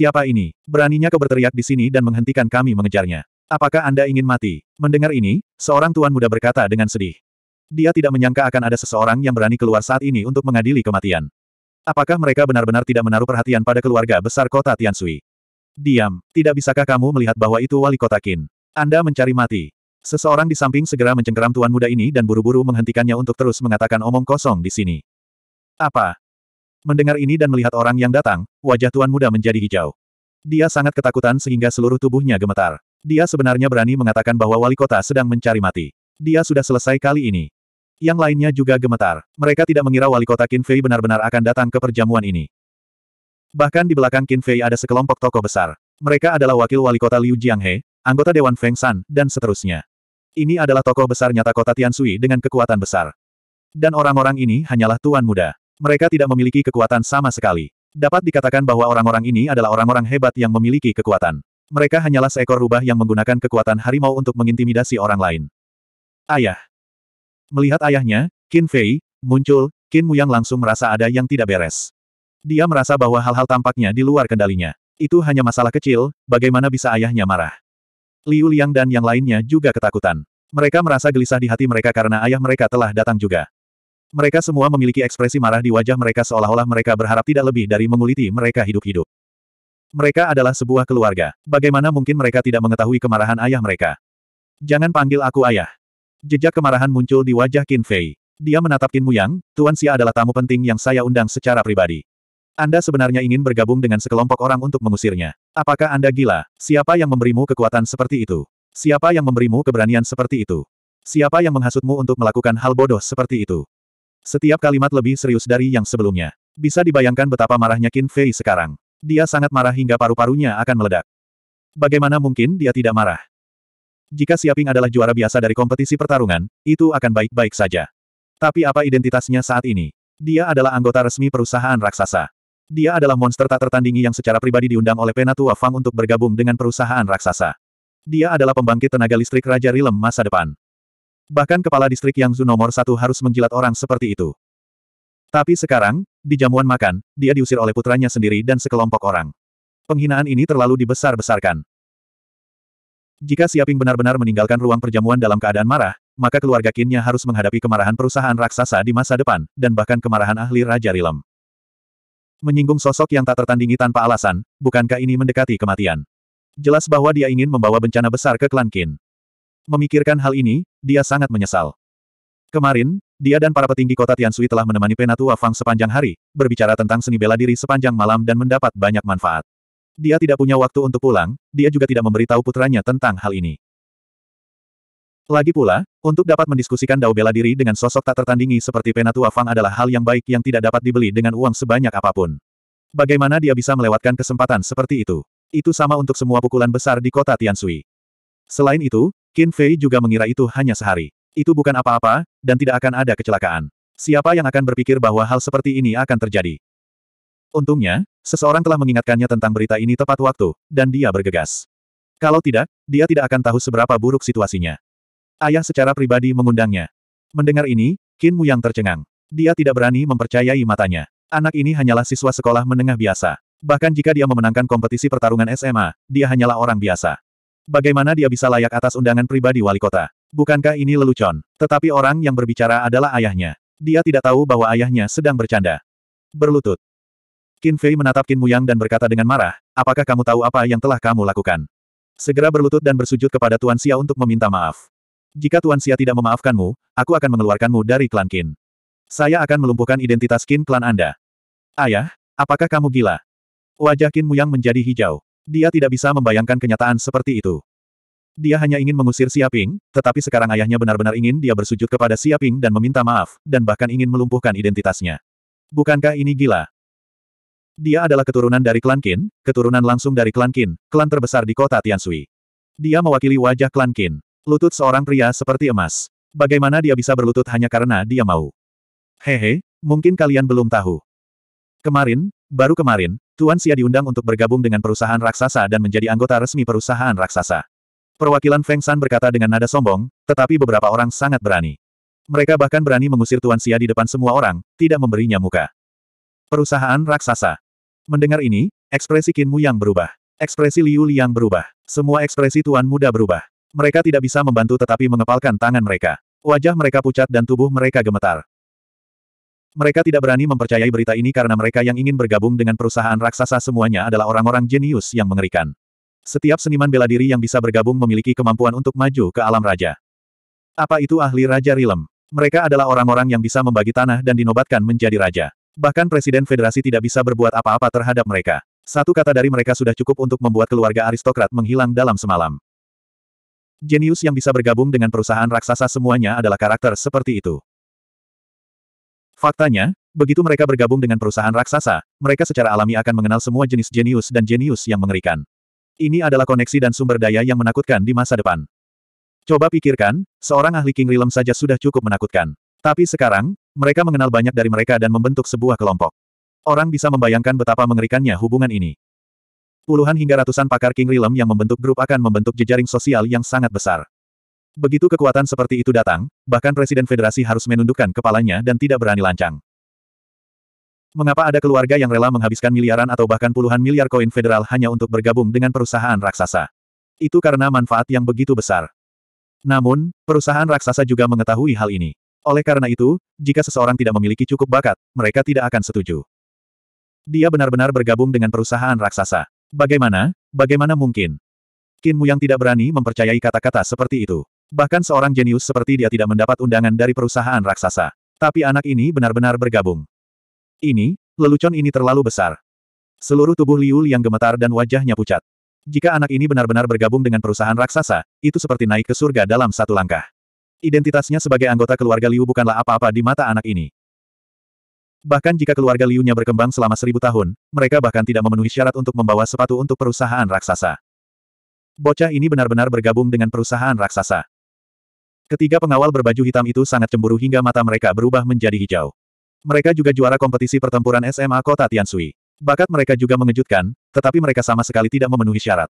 Siapa ini? Beraninya kau berteriak di sini dan menghentikan kami mengejarnya. Apakah Anda ingin mati? Mendengar ini, seorang tuan muda berkata dengan sedih. Dia tidak menyangka akan ada seseorang yang berani keluar saat ini untuk mengadili kematian. Apakah mereka benar-benar tidak menaruh perhatian pada keluarga besar kota Tiansui? Diam, tidak bisakah kamu melihat bahwa itu wali kota Qin? Anda mencari mati. Seseorang di samping segera mencengkeram tuan muda ini dan buru-buru menghentikannya untuk terus mengatakan omong kosong di sini. Apa? Mendengar ini dan melihat orang yang datang, wajah tuan muda menjadi hijau. Dia sangat ketakutan sehingga seluruh tubuhnya gemetar. Dia sebenarnya berani mengatakan bahwa wali kota sedang mencari mati. Dia sudah selesai kali ini. Yang lainnya juga gemetar. Mereka tidak mengira wali kota Qin Fei benar-benar akan datang ke perjamuan ini. Bahkan di belakang Qin Fei ada sekelompok tokoh besar. Mereka adalah wakil wali kota Liu Jianghe, anggota Dewan Feng San, dan seterusnya. Ini adalah tokoh besar nyata kota Tian Sui dengan kekuatan besar. Dan orang-orang ini hanyalah tuan muda. Mereka tidak memiliki kekuatan sama sekali. Dapat dikatakan bahwa orang-orang ini adalah orang-orang hebat yang memiliki kekuatan. Mereka hanyalah seekor rubah yang menggunakan kekuatan harimau untuk mengintimidasi orang lain. Ayah. Melihat ayahnya, Qin Fei, muncul, Qin Yang langsung merasa ada yang tidak beres. Dia merasa bahwa hal-hal tampaknya di luar kendalinya. Itu hanya masalah kecil, bagaimana bisa ayahnya marah. Liu Liang dan yang lainnya juga ketakutan. Mereka merasa gelisah di hati mereka karena ayah mereka telah datang juga. Mereka semua memiliki ekspresi marah di wajah mereka seolah-olah mereka berharap tidak lebih dari menguliti mereka hidup-hidup. Mereka adalah sebuah keluarga. Bagaimana mungkin mereka tidak mengetahui kemarahan ayah mereka? Jangan panggil aku ayah. Jejak kemarahan muncul di wajah Qin Fei. Dia menatap Qin Muyang, Tuan Xia adalah tamu penting yang saya undang secara pribadi. Anda sebenarnya ingin bergabung dengan sekelompok orang untuk mengusirnya. Apakah Anda gila? Siapa yang memberimu kekuatan seperti itu? Siapa yang memberimu keberanian seperti itu? Siapa yang menghasutmu untuk melakukan hal bodoh seperti itu? Setiap kalimat lebih serius dari yang sebelumnya. Bisa dibayangkan betapa marahnya Qin Fei sekarang. Dia sangat marah hingga paru-parunya akan meledak. Bagaimana mungkin dia tidak marah? Jika Siaping adalah juara biasa dari kompetisi pertarungan, itu akan baik-baik saja. Tapi apa identitasnya saat ini? Dia adalah anggota resmi perusahaan raksasa. Dia adalah monster tak tertandingi yang secara pribadi diundang oleh Penatua Fang untuk bergabung dengan perusahaan raksasa. Dia adalah pembangkit tenaga listrik Raja Rilem masa depan. Bahkan kepala distrik Yang Zu nomor satu harus menjilat orang seperti itu. Tapi sekarang, di jamuan makan, dia diusir oleh putranya sendiri dan sekelompok orang. Penghinaan ini terlalu dibesar-besarkan. Jika Siaping benar-benar meninggalkan ruang perjamuan dalam keadaan marah, maka keluarga Kinnya harus menghadapi kemarahan perusahaan raksasa di masa depan, dan bahkan kemarahan ahli Raja Rilem. Menyinggung sosok yang tak tertandingi tanpa alasan, bukankah ini mendekati kematian? Jelas bahwa dia ingin membawa bencana besar ke klan Kin. Memikirkan hal ini, dia sangat menyesal. Kemarin, dia dan para petinggi kota Tiansui telah menemani Penatua Fang sepanjang hari, berbicara tentang seni bela diri sepanjang malam dan mendapat banyak manfaat. Dia tidak punya waktu untuk pulang, dia juga tidak memberitahu putranya tentang hal ini. Lagi pula, untuk dapat mendiskusikan dao bela diri dengan sosok tak tertandingi seperti Penatua Fang adalah hal yang baik yang tidak dapat dibeli dengan uang sebanyak apapun. Bagaimana dia bisa melewatkan kesempatan seperti itu? Itu sama untuk semua pukulan besar di kota Tiansui. Selain itu, Qin Fei juga mengira itu hanya sehari. Itu bukan apa-apa, dan tidak akan ada kecelakaan. Siapa yang akan berpikir bahwa hal seperti ini akan terjadi? Untungnya, seseorang telah mengingatkannya tentang berita ini tepat waktu, dan dia bergegas. Kalau tidak, dia tidak akan tahu seberapa buruk situasinya. Ayah secara pribadi mengundangnya. Mendengar ini, Qin yang tercengang. Dia tidak berani mempercayai matanya. Anak ini hanyalah siswa sekolah menengah biasa. Bahkan jika dia memenangkan kompetisi pertarungan SMA, dia hanyalah orang biasa. Bagaimana dia bisa layak atas undangan pribadi wali kota? Bukankah ini lelucon? Tetapi orang yang berbicara adalah ayahnya. Dia tidak tahu bahwa ayahnya sedang bercanda. Berlutut. Qin Fei menatap Qin Muyang dan berkata dengan marah, apakah kamu tahu apa yang telah kamu lakukan? Segera berlutut dan bersujud kepada Tuan Xia untuk meminta maaf. Jika Tuan Xia tidak memaafkanmu, aku akan mengeluarkanmu dari klan Qin. Saya akan melumpuhkan identitas Qin klan Anda. Ayah, apakah kamu gila? Wajah Qin Muyang menjadi hijau. Dia tidak bisa membayangkan kenyataan seperti itu. Dia hanya ingin mengusir Siaping, tetapi sekarang ayahnya benar-benar ingin dia bersujud kepada Siaping dan meminta maaf, dan bahkan ingin melumpuhkan identitasnya. Bukankah ini gila? Dia adalah keturunan dari klan Qin, keturunan langsung dari klan Qin, klan terbesar di kota Tiansui. Dia mewakili wajah klan Qin. Lutut seorang pria seperti emas. Bagaimana dia bisa berlutut hanya karena dia mau? Hehe, mungkin kalian belum tahu. Kemarin, baru kemarin, Tuan Xia diundang untuk bergabung dengan perusahaan raksasa dan menjadi anggota resmi perusahaan raksasa. Perwakilan Feng San berkata dengan nada sombong, tetapi beberapa orang sangat berani. Mereka bahkan berani mengusir Tuan Xia di depan semua orang, tidak memberinya muka. Perusahaan raksasa. Mendengar ini, ekspresi Qin Mu yang berubah. Ekspresi Liu Liang berubah. Semua ekspresi Tuan Muda berubah. Mereka tidak bisa membantu tetapi mengepalkan tangan mereka. Wajah mereka pucat dan tubuh mereka gemetar. Mereka tidak berani mempercayai berita ini karena mereka yang ingin bergabung dengan perusahaan raksasa semuanya adalah orang-orang jenius yang mengerikan. Setiap seniman bela diri yang bisa bergabung memiliki kemampuan untuk maju ke alam raja. Apa itu ahli Raja Rilem? Mereka adalah orang-orang yang bisa membagi tanah dan dinobatkan menjadi raja. Bahkan Presiden Federasi tidak bisa berbuat apa-apa terhadap mereka. Satu kata dari mereka sudah cukup untuk membuat keluarga aristokrat menghilang dalam semalam. Jenius yang bisa bergabung dengan perusahaan raksasa semuanya adalah karakter seperti itu. Faktanya, begitu mereka bergabung dengan perusahaan raksasa, mereka secara alami akan mengenal semua jenis jenius dan jenius yang mengerikan. Ini adalah koneksi dan sumber daya yang menakutkan di masa depan. Coba pikirkan, seorang ahli King Realm saja sudah cukup menakutkan. Tapi sekarang, mereka mengenal banyak dari mereka dan membentuk sebuah kelompok. Orang bisa membayangkan betapa mengerikannya hubungan ini. Puluhan hingga ratusan pakar King Realm yang membentuk grup akan membentuk jejaring sosial yang sangat besar. Begitu kekuatan seperti itu datang, bahkan Presiden Federasi harus menundukkan kepalanya dan tidak berani lancang. Mengapa ada keluarga yang rela menghabiskan miliaran atau bahkan puluhan miliar koin federal hanya untuk bergabung dengan perusahaan raksasa? Itu karena manfaat yang begitu besar. Namun, perusahaan raksasa juga mengetahui hal ini. Oleh karena itu, jika seseorang tidak memiliki cukup bakat, mereka tidak akan setuju. Dia benar-benar bergabung dengan perusahaan raksasa. Bagaimana? Bagaimana mungkin? Kinmu yang tidak berani mempercayai kata-kata seperti itu. Bahkan seorang jenius seperti dia tidak mendapat undangan dari perusahaan raksasa. Tapi anak ini benar-benar bergabung. Ini, lelucon ini terlalu besar. Seluruh tubuh Liu yang gemetar dan wajahnya pucat. Jika anak ini benar-benar bergabung dengan perusahaan raksasa, itu seperti naik ke surga dalam satu langkah. Identitasnya sebagai anggota keluarga Liu bukanlah apa-apa di mata anak ini. Bahkan jika keluarga Liu-nya berkembang selama seribu tahun, mereka bahkan tidak memenuhi syarat untuk membawa sepatu untuk perusahaan raksasa. Bocah ini benar-benar bergabung dengan perusahaan raksasa. Ketiga pengawal berbaju hitam itu sangat cemburu hingga mata mereka berubah menjadi hijau. Mereka juga juara kompetisi pertempuran SMA Kota Tiansui. Bakat mereka juga mengejutkan, tetapi mereka sama sekali tidak memenuhi syarat.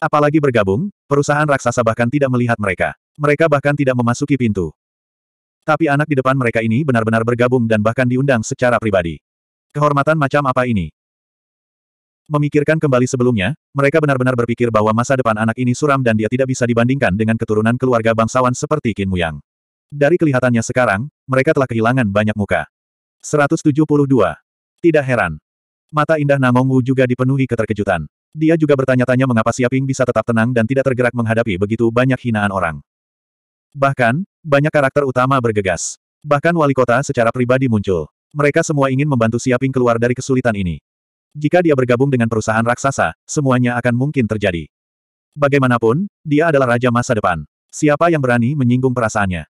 Apalagi bergabung, perusahaan raksasa bahkan tidak melihat mereka. Mereka bahkan tidak memasuki pintu. Tapi anak di depan mereka ini benar-benar bergabung dan bahkan diundang secara pribadi. Kehormatan macam apa ini? Memikirkan kembali sebelumnya, mereka benar-benar berpikir bahwa masa depan anak ini suram dan dia tidak bisa dibandingkan dengan keturunan keluarga bangsawan seperti Qin Muyang. Dari kelihatannya sekarang, mereka telah kehilangan banyak muka. 172. Tidak heran. Mata indah Namong Wu juga dipenuhi keterkejutan. Dia juga bertanya-tanya mengapa Siaping bisa tetap tenang dan tidak tergerak menghadapi begitu banyak hinaan orang. Bahkan, banyak karakter utama bergegas. Bahkan wali kota secara pribadi muncul. Mereka semua ingin membantu Siaping keluar dari kesulitan ini. Jika dia bergabung dengan perusahaan raksasa, semuanya akan mungkin terjadi. Bagaimanapun, dia adalah raja masa depan. Siapa yang berani menyinggung perasaannya?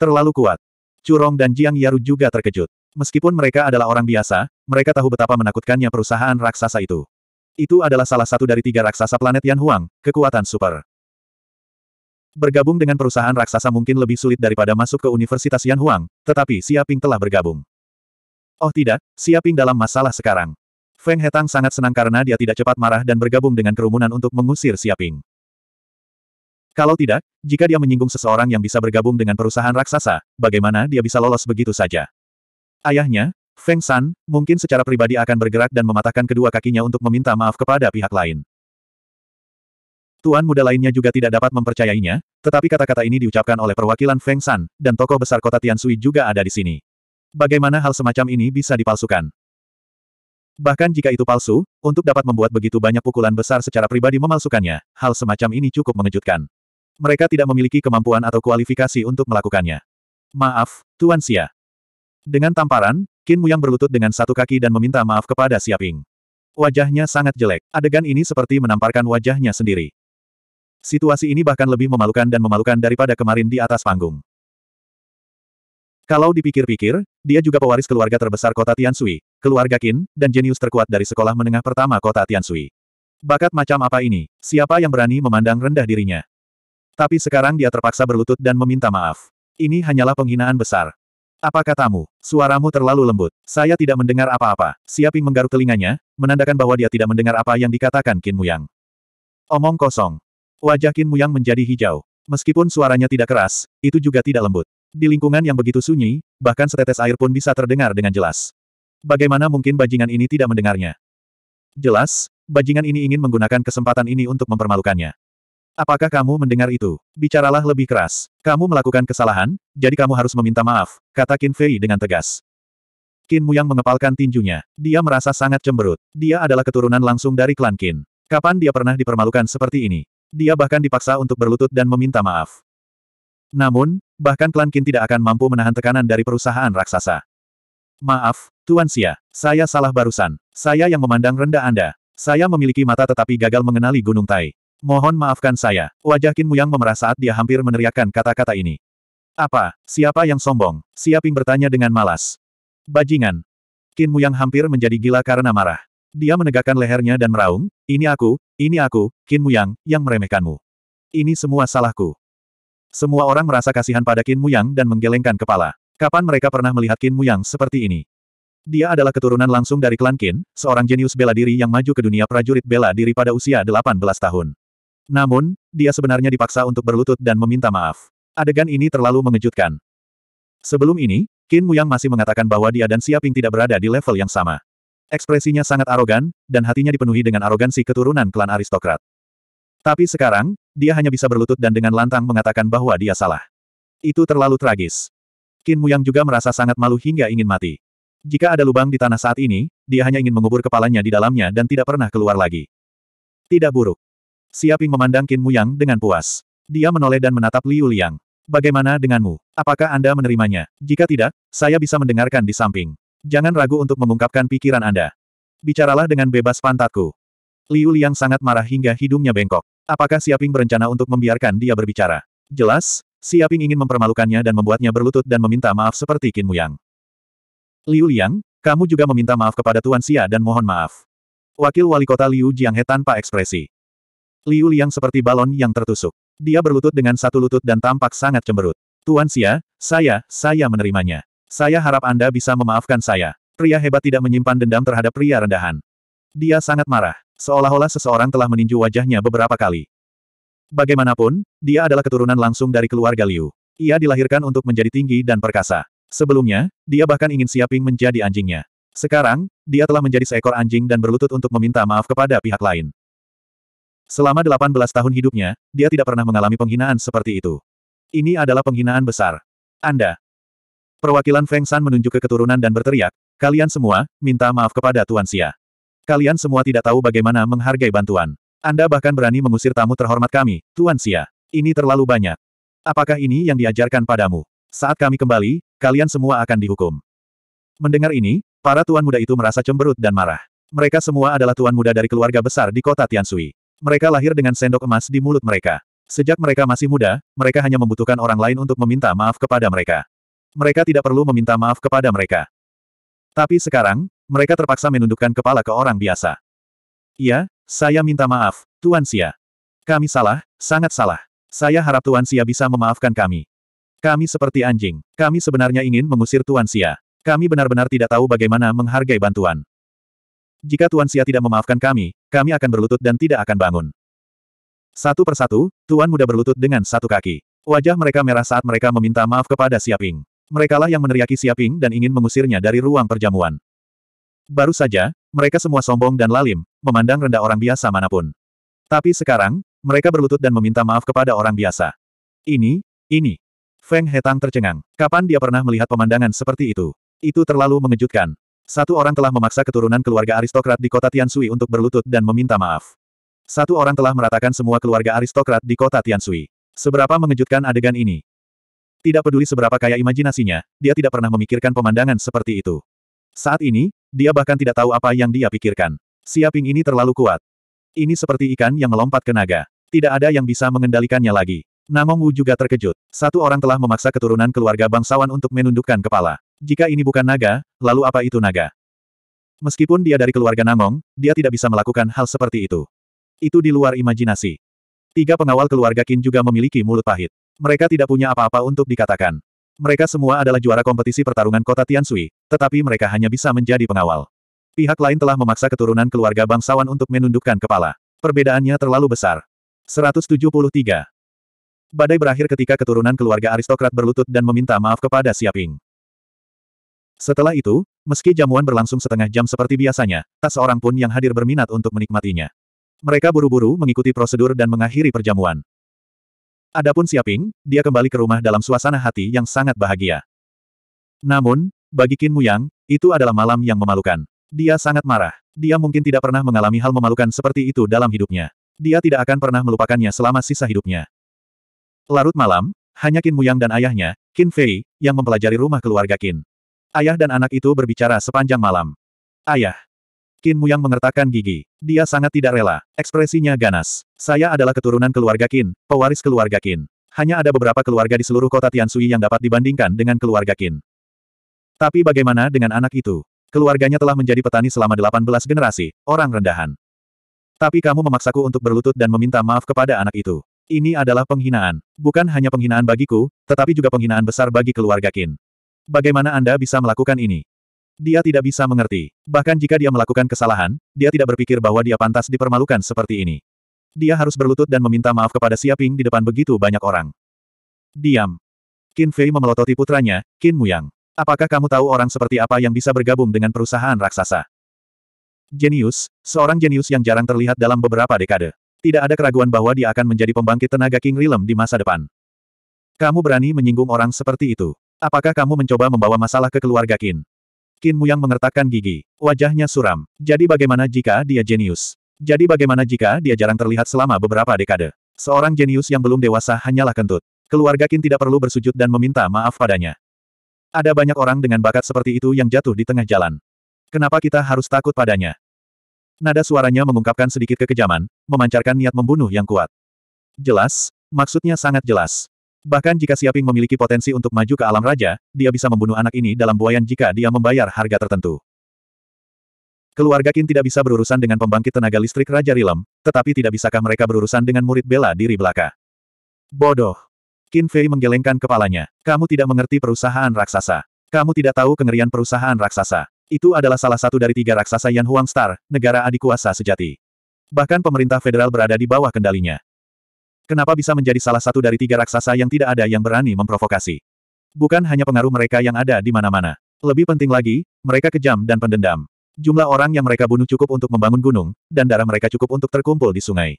Terlalu kuat. Curong dan Jiang Yaru juga terkejut. Meskipun mereka adalah orang biasa, mereka tahu betapa menakutkannya perusahaan raksasa itu. Itu adalah salah satu dari tiga raksasa planet Yan Huang, kekuatan super. Bergabung dengan perusahaan raksasa mungkin lebih sulit daripada masuk ke Universitas Yan Huang, tetapi Xia Ping telah bergabung. Oh tidak, Xia Ping dalam masalah sekarang. Feng Hetang sangat senang karena dia tidak cepat marah dan bergabung dengan kerumunan untuk mengusir Siaping. Kalau tidak, jika dia menyinggung seseorang yang bisa bergabung dengan perusahaan raksasa, bagaimana dia bisa lolos begitu saja? Ayahnya, Feng San, mungkin secara pribadi akan bergerak dan mematahkan kedua kakinya untuk meminta maaf kepada pihak lain. Tuan muda lainnya juga tidak dapat mempercayainya, tetapi kata-kata ini diucapkan oleh perwakilan Feng San, dan tokoh besar kota Tian Sui juga ada di sini. Bagaimana hal semacam ini bisa dipalsukan? Bahkan jika itu palsu, untuk dapat membuat begitu banyak pukulan besar secara pribadi memalsukannya, hal semacam ini cukup mengejutkan. Mereka tidak memiliki kemampuan atau kualifikasi untuk melakukannya. Maaf, Tuan Xia. Dengan tamparan, Qin yang berlutut dengan satu kaki dan meminta maaf kepada Siaping. Wajahnya sangat jelek. Adegan ini seperti menamparkan wajahnya sendiri. Situasi ini bahkan lebih memalukan dan memalukan daripada kemarin di atas panggung. Kalau dipikir-pikir, dia juga pewaris keluarga terbesar kota Tiansui, keluarga Qin, dan jenius terkuat dari sekolah menengah pertama kota Tiansui. Bakat macam apa ini? Siapa yang berani memandang rendah dirinya? Tapi sekarang dia terpaksa berlutut dan meminta maaf. Ini hanyalah penghinaan besar. Apa katamu? Suaramu terlalu lembut. Saya tidak mendengar apa-apa. Siaping menggaruk telinganya, menandakan bahwa dia tidak mendengar apa yang dikatakan Qin Muyang. Omong kosong. Wajah Qin Muyang menjadi hijau. Meskipun suaranya tidak keras, itu juga tidak lembut. Di lingkungan yang begitu sunyi, bahkan setetes air pun bisa terdengar dengan jelas. Bagaimana mungkin bajingan ini tidak mendengarnya? Jelas, bajingan ini ingin menggunakan kesempatan ini untuk mempermalukannya. Apakah kamu mendengar itu? Bicaralah lebih keras. Kamu melakukan kesalahan, jadi kamu harus meminta maaf, kata Qin Fei dengan tegas. Qin yang mengepalkan tinjunya. Dia merasa sangat cemberut. Dia adalah keturunan langsung dari klan Qin. Kapan dia pernah dipermalukan seperti ini? Dia bahkan dipaksa untuk berlutut dan meminta maaf. Namun, bahkan klan Qin tidak akan mampu menahan tekanan dari perusahaan raksasa. Maaf, Tuan Xia, saya salah barusan. Saya yang memandang rendah Anda. Saya memiliki mata tetapi gagal mengenali Gunung Tai. Mohon maafkan saya. Wajah Qin Muyang memerah saat dia hampir meneriakkan kata-kata ini. Apa, siapa yang sombong? Siaping bertanya dengan malas. Bajingan. Qin Muyang hampir menjadi gila karena marah. Dia menegakkan lehernya dan meraung, ini aku, ini aku, Qin Muyang, yang meremehkanmu. Ini semua salahku. Semua orang merasa kasihan pada Qin Muyang dan menggelengkan kepala. Kapan mereka pernah melihat Qin Muyang seperti ini? Dia adalah keturunan langsung dari klan Qin, seorang jenius bela diri yang maju ke dunia prajurit bela diri pada usia 18 tahun. Namun, dia sebenarnya dipaksa untuk berlutut dan meminta maaf. Adegan ini terlalu mengejutkan. Sebelum ini, Qin Muyang masih mengatakan bahwa dia dan Siaping tidak berada di level yang sama. Ekspresinya sangat arogan, dan hatinya dipenuhi dengan arogansi keturunan klan aristokrat. Tapi sekarang, dia hanya bisa berlutut dan dengan lantang mengatakan bahwa dia salah. Itu terlalu tragis. Qin Yang juga merasa sangat malu hingga ingin mati. Jika ada lubang di tanah saat ini, dia hanya ingin mengubur kepalanya di dalamnya dan tidak pernah keluar lagi. Tidak buruk. Siaping memandang Qin Yang dengan puas. Dia menoleh dan menatap Liu Liang. Bagaimana denganmu? Apakah Anda menerimanya? Jika tidak, saya bisa mendengarkan di samping. Jangan ragu untuk mengungkapkan pikiran Anda. Bicaralah dengan bebas pantatku. Liu Liang sangat marah hingga hidungnya bengkok. Apakah Siaping berencana untuk membiarkan dia berbicara? Jelas, Siaping ingin mempermalukannya dan membuatnya berlutut dan meminta maaf seperti Qin Muyang. Liu Liang, kamu juga meminta maaf kepada Tuan Xia dan mohon maaf. Wakil wali kota Liu Jianghe tanpa ekspresi. Liu Liang seperti balon yang tertusuk. Dia berlutut dengan satu lutut dan tampak sangat cemberut. Tuan Xia, saya, saya menerimanya. Saya harap Anda bisa memaafkan saya. Pria hebat tidak menyimpan dendam terhadap pria rendahan. Dia sangat marah seolah-olah seseorang telah meninju wajahnya beberapa kali. Bagaimanapun, dia adalah keturunan langsung dari keluarga Liu. Ia dilahirkan untuk menjadi tinggi dan perkasa. Sebelumnya, dia bahkan ingin siaping menjadi anjingnya. Sekarang, dia telah menjadi seekor anjing dan berlutut untuk meminta maaf kepada pihak lain. Selama 18 tahun hidupnya, dia tidak pernah mengalami penghinaan seperti itu. Ini adalah penghinaan besar. Anda. Perwakilan Feng San menunjuk ke keturunan dan berteriak, kalian semua, minta maaf kepada Tuan Xia. Kalian semua tidak tahu bagaimana menghargai bantuan. Anda bahkan berani mengusir tamu terhormat kami, Tuan Xia. Ini terlalu banyak. Apakah ini yang diajarkan padamu? Saat kami kembali, kalian semua akan dihukum. Mendengar ini, para tuan muda itu merasa cemberut dan marah. Mereka semua adalah tuan muda dari keluarga besar di kota Tiansui. Mereka lahir dengan sendok emas di mulut mereka. Sejak mereka masih muda, mereka hanya membutuhkan orang lain untuk meminta maaf kepada mereka. Mereka tidak perlu meminta maaf kepada mereka. Tapi sekarang, mereka terpaksa menundukkan kepala ke orang biasa. Iya, saya minta maaf, Tuan Sia. Kami salah, sangat salah. Saya harap Tuan Sia bisa memaafkan kami. Kami seperti anjing. Kami sebenarnya ingin mengusir Tuan Sia. Kami benar-benar tidak tahu bagaimana menghargai bantuan. Jika Tuan Sia tidak memaafkan kami, kami akan berlutut dan tidak akan bangun. Satu persatu, Tuan Muda berlutut dengan satu kaki. Wajah mereka merah saat mereka meminta maaf kepada Siaping. Merekalah yang meneriaki Siaping dan ingin mengusirnya dari ruang perjamuan. Baru saja, mereka semua sombong dan lalim, memandang rendah orang biasa manapun. Tapi sekarang, mereka berlutut dan meminta maaf kepada orang biasa. Ini, ini. Feng Hetang tercengang. Kapan dia pernah melihat pemandangan seperti itu? Itu terlalu mengejutkan. Satu orang telah memaksa keturunan keluarga aristokrat di kota Tiansui untuk berlutut dan meminta maaf. Satu orang telah meratakan semua keluarga aristokrat di kota Tiansui. Seberapa mengejutkan adegan ini? Tidak peduli seberapa kaya imajinasinya, dia tidak pernah memikirkan pemandangan seperti itu. Saat ini, dia bahkan tidak tahu apa yang dia pikirkan. Siaping ini terlalu kuat. Ini seperti ikan yang melompat ke naga. Tidak ada yang bisa mengendalikannya lagi. Namong Wu juga terkejut. Satu orang telah memaksa keturunan keluarga bangsawan untuk menundukkan kepala. Jika ini bukan naga, lalu apa itu naga? Meskipun dia dari keluarga Namong, dia tidak bisa melakukan hal seperti itu. Itu di luar imajinasi. Tiga pengawal keluarga Qin juga memiliki mulut pahit. Mereka tidak punya apa-apa untuk dikatakan. Mereka semua adalah juara kompetisi pertarungan kota Tiansui, tetapi mereka hanya bisa menjadi pengawal. Pihak lain telah memaksa keturunan keluarga bangsawan untuk menundukkan kepala. Perbedaannya terlalu besar. 173. Badai berakhir ketika keturunan keluarga aristokrat berlutut dan meminta maaf kepada Siaping. Setelah itu, meski jamuan berlangsung setengah jam seperti biasanya, tak seorang pun yang hadir berminat untuk menikmatinya. Mereka buru-buru mengikuti prosedur dan mengakhiri perjamuan. Adapun Siaping, dia kembali ke rumah dalam suasana hati yang sangat bahagia. Namun, bagi Qin Muyang, itu adalah malam yang memalukan. Dia sangat marah. Dia mungkin tidak pernah mengalami hal memalukan seperti itu dalam hidupnya. Dia tidak akan pernah melupakannya selama sisa hidupnya. Larut malam, hanya Qin Muyang dan ayahnya, Qin Fei, yang mempelajari rumah keluarga Qin. Ayah dan anak itu berbicara sepanjang malam. Ayah, Qin yang mengertakkan gigi. Dia sangat tidak rela. Ekspresinya ganas. Saya adalah keturunan keluarga Qin, pewaris keluarga Qin. Hanya ada beberapa keluarga di seluruh kota Tiansui yang dapat dibandingkan dengan keluarga Qin. Tapi bagaimana dengan anak itu? Keluarganya telah menjadi petani selama 18 generasi, orang rendahan. Tapi kamu memaksaku untuk berlutut dan meminta maaf kepada anak itu. Ini adalah penghinaan. Bukan hanya penghinaan bagiku, tetapi juga penghinaan besar bagi keluarga Qin. Bagaimana Anda bisa melakukan ini? Dia tidak bisa mengerti. Bahkan jika dia melakukan kesalahan, dia tidak berpikir bahwa dia pantas dipermalukan seperti ini. Dia harus berlutut dan meminta maaf kepada Siaping di depan begitu banyak orang. Diam. Qin Fei memelototi putranya, Qin Muyang. Apakah kamu tahu orang seperti apa yang bisa bergabung dengan perusahaan raksasa? Jenius, seorang jenius yang jarang terlihat dalam beberapa dekade. Tidak ada keraguan bahwa dia akan menjadi pembangkit tenaga King Rilem di masa depan. Kamu berani menyinggung orang seperti itu. Apakah kamu mencoba membawa masalah ke keluarga Qin? Qin Muyang mengertakkan gigi. Wajahnya suram. Jadi bagaimana jika dia jenius? Jadi bagaimana jika dia jarang terlihat selama beberapa dekade? Seorang jenius yang belum dewasa hanyalah kentut. Keluarga Qin tidak perlu bersujud dan meminta maaf padanya. Ada banyak orang dengan bakat seperti itu yang jatuh di tengah jalan. Kenapa kita harus takut padanya? Nada suaranya mengungkapkan sedikit kekejaman, memancarkan niat membunuh yang kuat. Jelas, maksudnya sangat jelas. Bahkan jika Siaping memiliki potensi untuk maju ke alam raja, dia bisa membunuh anak ini dalam buayan jika dia membayar harga tertentu. Keluarga Qin tidak bisa berurusan dengan pembangkit tenaga listrik Raja Rilem, tetapi tidak bisakah mereka berurusan dengan murid bela diri belaka. Bodoh. Qin Fei menggelengkan kepalanya. Kamu tidak mengerti perusahaan raksasa. Kamu tidak tahu kengerian perusahaan raksasa. Itu adalah salah satu dari tiga raksasa Yan Huang Star, negara adikuasa sejati. Bahkan pemerintah federal berada di bawah kendalinya. Kenapa bisa menjadi salah satu dari tiga raksasa yang tidak ada yang berani memprovokasi? Bukan hanya pengaruh mereka yang ada di mana-mana. Lebih penting lagi, mereka kejam dan pendendam. Jumlah orang yang mereka bunuh cukup untuk membangun gunung, dan darah mereka cukup untuk terkumpul di sungai.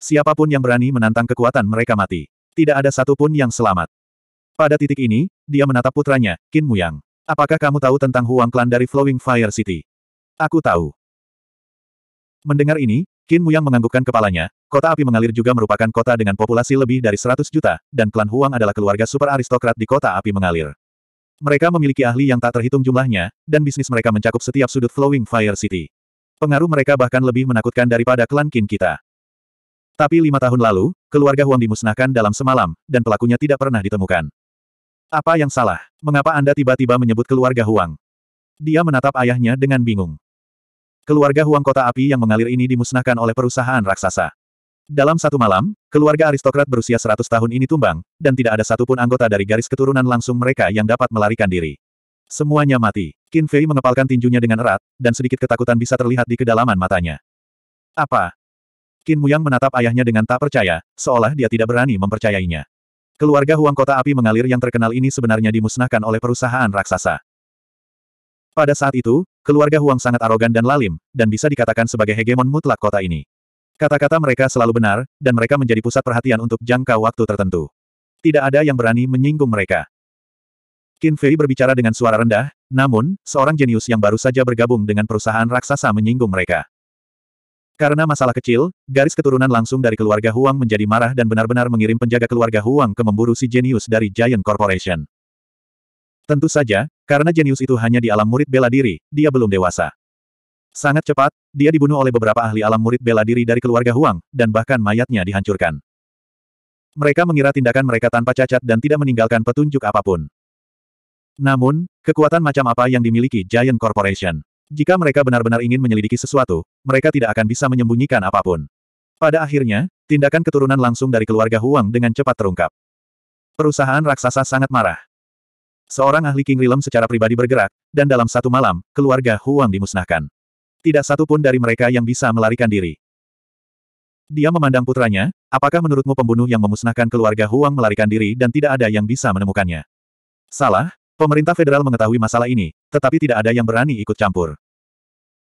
Siapapun yang berani menantang kekuatan mereka mati. Tidak ada satupun yang selamat. Pada titik ini, dia menatap putranya, Qin Muyang. Apakah kamu tahu tentang Huang Klan dari Flowing Fire City? Aku tahu. Mendengar ini, Qin Muyang menganggukkan kepalanya, kota api mengalir juga merupakan kota dengan populasi lebih dari 100 juta, dan klan Huang adalah keluarga super aristokrat di kota api mengalir. Mereka memiliki ahli yang tak terhitung jumlahnya, dan bisnis mereka mencakup setiap sudut Flowing Fire City. Pengaruh mereka bahkan lebih menakutkan daripada klan Qin kita. Tapi lima tahun lalu, keluarga Huang dimusnahkan dalam semalam, dan pelakunya tidak pernah ditemukan. Apa yang salah? Mengapa Anda tiba-tiba menyebut keluarga Huang? Dia menatap ayahnya dengan bingung. Keluarga Huang Kota Api yang mengalir ini dimusnahkan oleh perusahaan raksasa. Dalam satu malam, keluarga aristokrat berusia 100 tahun ini tumbang, dan tidak ada satupun anggota dari garis keturunan langsung mereka yang dapat melarikan diri. Semuanya mati. Qin Fei mengepalkan tinjunya dengan erat, dan sedikit ketakutan bisa terlihat di kedalaman matanya. Apa? Qin Yang menatap ayahnya dengan tak percaya, seolah dia tidak berani mempercayainya. Keluarga Huang Kota Api Mengalir yang terkenal ini sebenarnya dimusnahkan oleh perusahaan raksasa. Pada saat itu, keluarga Huang sangat arogan dan lalim, dan bisa dikatakan sebagai hegemon mutlak kota ini. Kata-kata mereka selalu benar, dan mereka menjadi pusat perhatian untuk jangka waktu tertentu. Tidak ada yang berani menyinggung mereka. Qin Fei berbicara dengan suara rendah, namun, seorang jenius yang baru saja bergabung dengan perusahaan raksasa menyinggung mereka. Karena masalah kecil, garis keturunan langsung dari keluarga Huang menjadi marah dan benar-benar mengirim penjaga keluarga Huang ke memburu si jenius dari Giant Corporation. Tentu saja, karena jenius itu hanya di alam murid bela diri, dia belum dewasa. Sangat cepat, dia dibunuh oleh beberapa ahli alam murid bela diri dari keluarga Huang, dan bahkan mayatnya dihancurkan. Mereka mengira tindakan mereka tanpa cacat dan tidak meninggalkan petunjuk apapun. Namun, kekuatan macam apa yang dimiliki Giant Corporation? Jika mereka benar-benar ingin menyelidiki sesuatu, mereka tidak akan bisa menyembunyikan apapun. Pada akhirnya, tindakan keturunan langsung dari keluarga Huang dengan cepat terungkap. Perusahaan raksasa sangat marah. Seorang ahli King Realm secara pribadi bergerak, dan dalam satu malam, keluarga Huang dimusnahkan. Tidak satu pun dari mereka yang bisa melarikan diri. Dia memandang putranya, apakah menurutmu pembunuh yang memusnahkan keluarga Huang melarikan diri dan tidak ada yang bisa menemukannya? Salah, pemerintah federal mengetahui masalah ini, tetapi tidak ada yang berani ikut campur.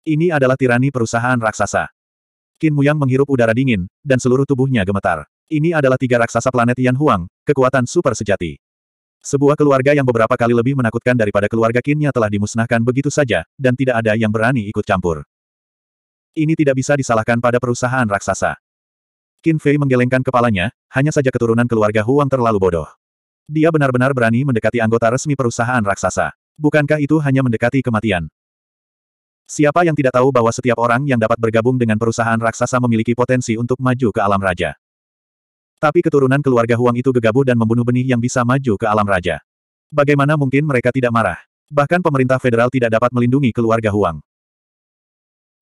Ini adalah tirani perusahaan raksasa. Qin Muyang menghirup udara dingin, dan seluruh tubuhnya gemetar. Ini adalah tiga raksasa planet Yan Huang, kekuatan super sejati. Sebuah keluarga yang beberapa kali lebih menakutkan daripada keluarga kinnya telah dimusnahkan begitu saja, dan tidak ada yang berani ikut campur. Ini tidak bisa disalahkan pada perusahaan raksasa. Qin Fei menggelengkan kepalanya, hanya saja keturunan keluarga Huang terlalu bodoh. Dia benar-benar berani mendekati anggota resmi perusahaan raksasa. Bukankah itu hanya mendekati kematian? Siapa yang tidak tahu bahwa setiap orang yang dapat bergabung dengan perusahaan raksasa memiliki potensi untuk maju ke alam raja? Tapi keturunan keluarga Huang itu gegabah dan membunuh benih yang bisa maju ke alam raja. Bagaimana mungkin mereka tidak marah? Bahkan pemerintah federal tidak dapat melindungi keluarga Huang.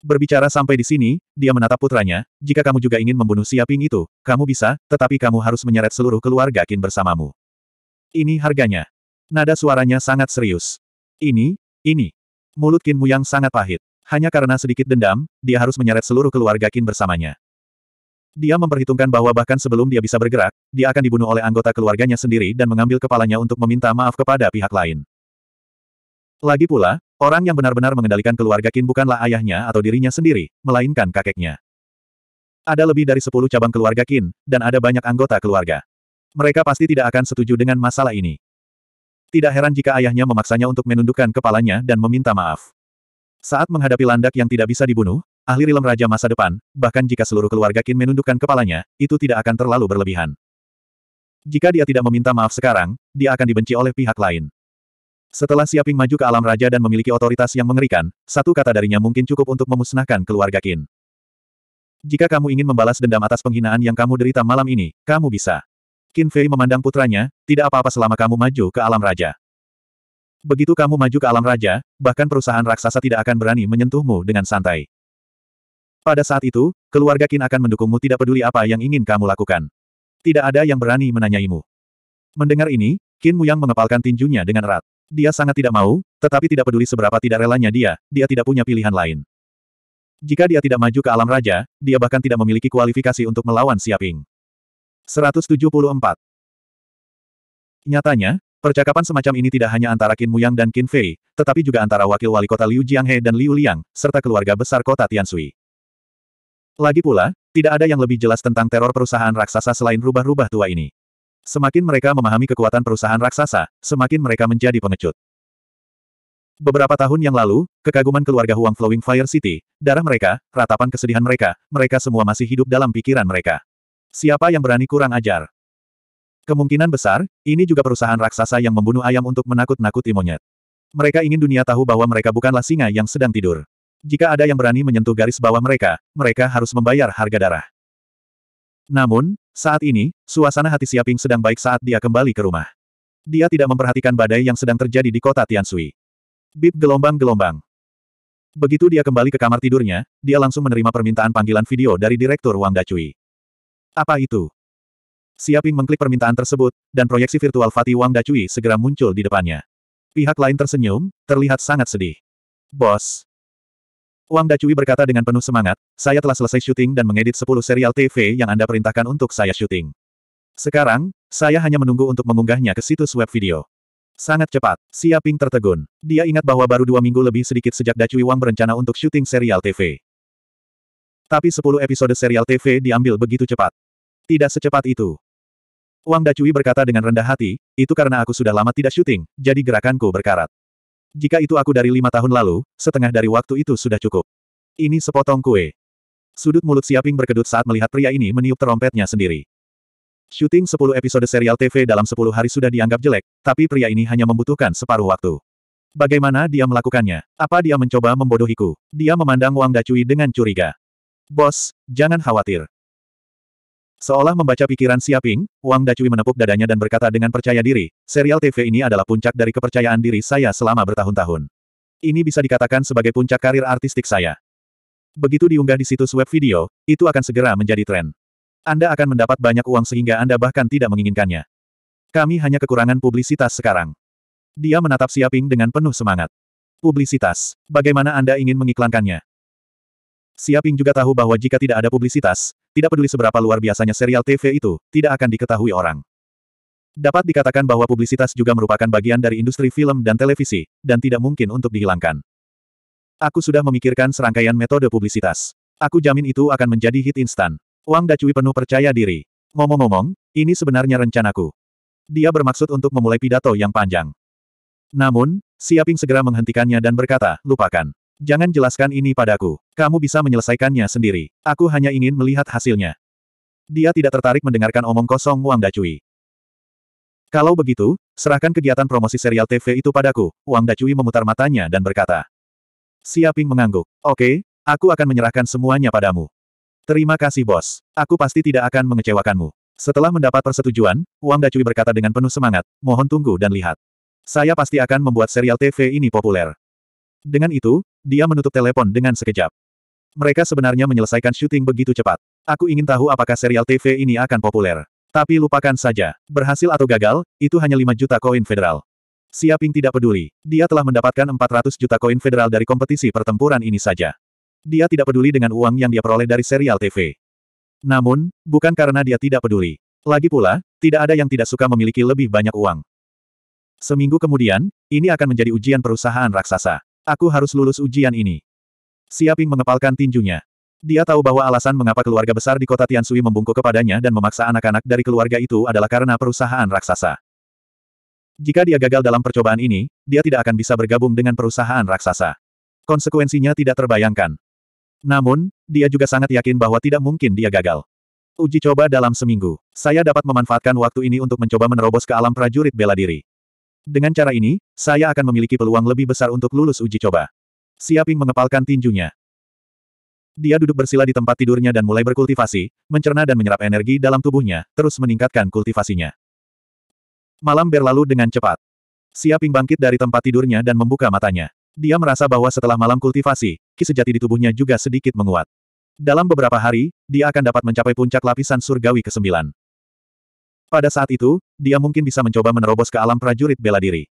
Berbicara sampai di sini, dia menatap putranya, jika kamu juga ingin membunuh Siaping itu, kamu bisa, tetapi kamu harus menyeret seluruh keluarga Qin bersamamu. Ini harganya. Nada suaranya sangat serius. Ini, ini. Mulut Qin Muyang sangat pahit. Hanya karena sedikit dendam, dia harus menyeret seluruh keluarga Qin bersamanya. Dia memperhitungkan bahwa bahkan sebelum dia bisa bergerak, dia akan dibunuh oleh anggota keluarganya sendiri dan mengambil kepalanya untuk meminta maaf kepada pihak lain. Lagi pula, orang yang benar-benar mengendalikan keluarga Qin bukanlah ayahnya atau dirinya sendiri, melainkan kakeknya. Ada lebih dari sepuluh cabang keluarga Qin, dan ada banyak anggota keluarga. Mereka pasti tidak akan setuju dengan masalah ini. Tidak heran jika ayahnya memaksanya untuk menundukkan kepalanya dan meminta maaf. Saat menghadapi landak yang tidak bisa dibunuh, ahli rilem raja masa depan, bahkan jika seluruh keluarga Qin menundukkan kepalanya, itu tidak akan terlalu berlebihan. Jika dia tidak meminta maaf sekarang, dia akan dibenci oleh pihak lain. Setelah Siaping maju ke alam raja dan memiliki otoritas yang mengerikan, satu kata darinya mungkin cukup untuk memusnahkan keluarga Qin. Jika kamu ingin membalas dendam atas penghinaan yang kamu derita malam ini, kamu bisa. Qin Fei memandang putranya, tidak apa-apa selama kamu maju ke alam raja. Begitu kamu maju ke alam raja, bahkan perusahaan raksasa tidak akan berani menyentuhmu dengan santai. Pada saat itu, keluarga Qin akan mendukungmu tidak peduli apa yang ingin kamu lakukan. Tidak ada yang berani menanyaimu. Mendengar ini, Qin Yang mengepalkan tinjunya dengan erat. Dia sangat tidak mau, tetapi tidak peduli seberapa tidak relanya dia, dia tidak punya pilihan lain. Jika dia tidak maju ke alam raja, dia bahkan tidak memiliki kualifikasi untuk melawan Siaping. 174. Nyatanya, Percakapan semacam ini tidak hanya antara Qin Muyang dan Qin Fei, tetapi juga antara wakil wali kota Liu Jianghe dan Liu Liang, serta keluarga besar kota Tiansui. Lagi pula, tidak ada yang lebih jelas tentang teror perusahaan raksasa selain rubah-rubah tua ini. Semakin mereka memahami kekuatan perusahaan raksasa, semakin mereka menjadi pengecut. Beberapa tahun yang lalu, kekaguman keluarga Huang Flowing Fire City, darah mereka, ratapan kesedihan mereka, mereka semua masih hidup dalam pikiran mereka. Siapa yang berani kurang ajar? Kemungkinan besar, ini juga perusahaan raksasa yang membunuh ayam untuk menakut-nakuti monyet. Mereka ingin dunia tahu bahwa mereka bukanlah singa yang sedang tidur. Jika ada yang berani menyentuh garis bawah mereka, mereka harus membayar harga darah. Namun, saat ini, suasana hati Siaping sedang baik saat dia kembali ke rumah. Dia tidak memperhatikan badai yang sedang terjadi di kota Tiansui. Bip gelombang-gelombang. Begitu dia kembali ke kamar tidurnya, dia langsung menerima permintaan panggilan video dari Direktur Wang Dacui. Apa itu? Siaping mengklik permintaan tersebut, dan proyeksi virtual Fatih Wang Dacui segera muncul di depannya. Pihak lain tersenyum, terlihat sangat sedih. Bos, Wang Dacui berkata dengan penuh semangat, saya telah selesai syuting dan mengedit 10 serial TV yang Anda perintahkan untuk saya syuting. Sekarang, saya hanya menunggu untuk mengunggahnya ke situs web video. Sangat cepat, Xia Ping tertegun. Dia ingat bahwa baru dua minggu lebih sedikit sejak Dacui Wang berencana untuk syuting serial TV. Tapi 10 episode serial TV diambil begitu cepat. Tidak secepat itu. Wang Dacui berkata dengan rendah hati, itu karena aku sudah lama tidak syuting, jadi gerakanku berkarat. Jika itu aku dari lima tahun lalu, setengah dari waktu itu sudah cukup. Ini sepotong kue. Sudut mulut Siaping berkedut saat melihat pria ini meniup terompetnya sendiri. Syuting 10 episode serial TV dalam 10 hari sudah dianggap jelek, tapi pria ini hanya membutuhkan separuh waktu. Bagaimana dia melakukannya? Apa dia mencoba membodohiku? Dia memandang Wang Dacui dengan curiga. Bos, jangan khawatir. Seolah membaca pikiran Siaping, Wang Dacui menepuk dadanya dan berkata dengan percaya diri, serial TV ini adalah puncak dari kepercayaan diri saya selama bertahun-tahun. Ini bisa dikatakan sebagai puncak karir artistik saya. Begitu diunggah di situs web video, itu akan segera menjadi tren. Anda akan mendapat banyak uang sehingga Anda bahkan tidak menginginkannya. Kami hanya kekurangan publisitas sekarang. Dia menatap Siaping dengan penuh semangat. Publisitas. Bagaimana Anda ingin mengiklankannya? Siaping juga tahu bahwa jika tidak ada publisitas, tidak peduli seberapa luar biasanya serial TV itu, tidak akan diketahui orang. Dapat dikatakan bahwa publisitas juga merupakan bagian dari industri film dan televisi, dan tidak mungkin untuk dihilangkan. Aku sudah memikirkan serangkaian metode publisitas. Aku jamin itu akan menjadi hit instan. Wang Dacui penuh percaya diri. Ngomong-ngomong, ini sebenarnya rencanaku. Dia bermaksud untuk memulai pidato yang panjang. Namun, Siaping segera menghentikannya dan berkata, lupakan. Jangan jelaskan ini padaku. Kamu bisa menyelesaikannya sendiri. Aku hanya ingin melihat hasilnya. Dia tidak tertarik mendengarkan omong kosong Wang Dacui. Kalau begitu, serahkan kegiatan promosi serial TV itu padaku, Wang Dacui memutar matanya dan berkata. Siaping mengangguk. Oke, aku akan menyerahkan semuanya padamu. Terima kasih bos. Aku pasti tidak akan mengecewakanmu. Setelah mendapat persetujuan, Wang Dacui berkata dengan penuh semangat, mohon tunggu dan lihat. Saya pasti akan membuat serial TV ini populer. Dengan itu, dia menutup telepon dengan sekejap. Mereka sebenarnya menyelesaikan syuting begitu cepat. Aku ingin tahu apakah serial TV ini akan populer. Tapi lupakan saja, berhasil atau gagal, itu hanya 5 juta koin federal. Siaping tidak peduli, dia telah mendapatkan 400 juta koin federal dari kompetisi pertempuran ini saja. Dia tidak peduli dengan uang yang dia peroleh dari serial TV. Namun, bukan karena dia tidak peduli. Lagi pula, tidak ada yang tidak suka memiliki lebih banyak uang. Seminggu kemudian, ini akan menjadi ujian perusahaan raksasa. Aku harus lulus ujian ini. Siaping mengepalkan tinjunya. Dia tahu bahwa alasan mengapa keluarga besar di kota Tiansui membungkuk kepadanya dan memaksa anak-anak dari keluarga itu adalah karena perusahaan raksasa. Jika dia gagal dalam percobaan ini, dia tidak akan bisa bergabung dengan perusahaan raksasa. Konsekuensinya tidak terbayangkan. Namun, dia juga sangat yakin bahwa tidak mungkin dia gagal. Uji coba dalam seminggu. Saya dapat memanfaatkan waktu ini untuk mencoba menerobos ke alam prajurit bela diri. Dengan cara ini, saya akan memiliki peluang lebih besar untuk lulus uji coba. Siaping mengepalkan tinjunya. Dia duduk bersila di tempat tidurnya dan mulai berkultivasi, mencerna dan menyerap energi dalam tubuhnya, terus meningkatkan kultivasinya. Malam berlalu dengan cepat. Siaping bangkit dari tempat tidurnya dan membuka matanya. Dia merasa bahwa setelah malam kultivasi, ki sejati di tubuhnya juga sedikit menguat. Dalam beberapa hari, dia akan dapat mencapai puncak lapisan surgawi ke-9. Pada saat itu, dia mungkin bisa mencoba menerobos ke alam prajurit bela diri.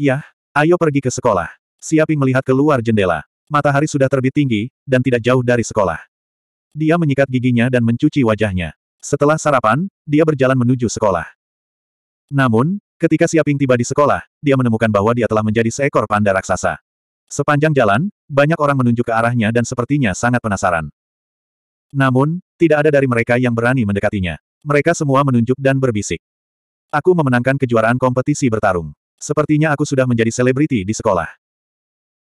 Yah, ayo pergi ke sekolah. Siaping melihat keluar jendela. Matahari sudah terbit tinggi, dan tidak jauh dari sekolah. Dia menyikat giginya dan mencuci wajahnya. Setelah sarapan, dia berjalan menuju sekolah. Namun, ketika Siaping tiba di sekolah, dia menemukan bahwa dia telah menjadi seekor panda raksasa. Sepanjang jalan, banyak orang menunjuk ke arahnya dan sepertinya sangat penasaran. Namun, tidak ada dari mereka yang berani mendekatinya. Mereka semua menunjuk dan berbisik. Aku memenangkan kejuaraan kompetisi bertarung. Sepertinya aku sudah menjadi selebriti di sekolah.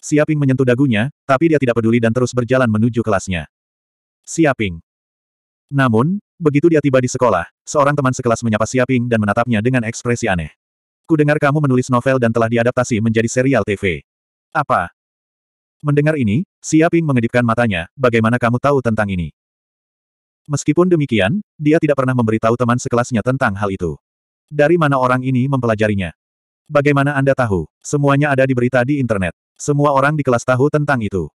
Siaping menyentuh dagunya, tapi dia tidak peduli dan terus berjalan menuju kelasnya. Siaping. Namun, begitu dia tiba di sekolah, seorang teman sekelas menyapa Siaping dan menatapnya dengan ekspresi aneh. Kudengar kamu menulis novel dan telah diadaptasi menjadi serial TV. Apa? Mendengar ini, Siaping mengedipkan matanya, bagaimana kamu tahu tentang ini? Meskipun demikian, dia tidak pernah memberitahu teman sekelasnya tentang hal itu. Dari mana orang ini mempelajarinya? Bagaimana Anda tahu? Semuanya ada di berita di internet. Semua orang di kelas tahu tentang itu.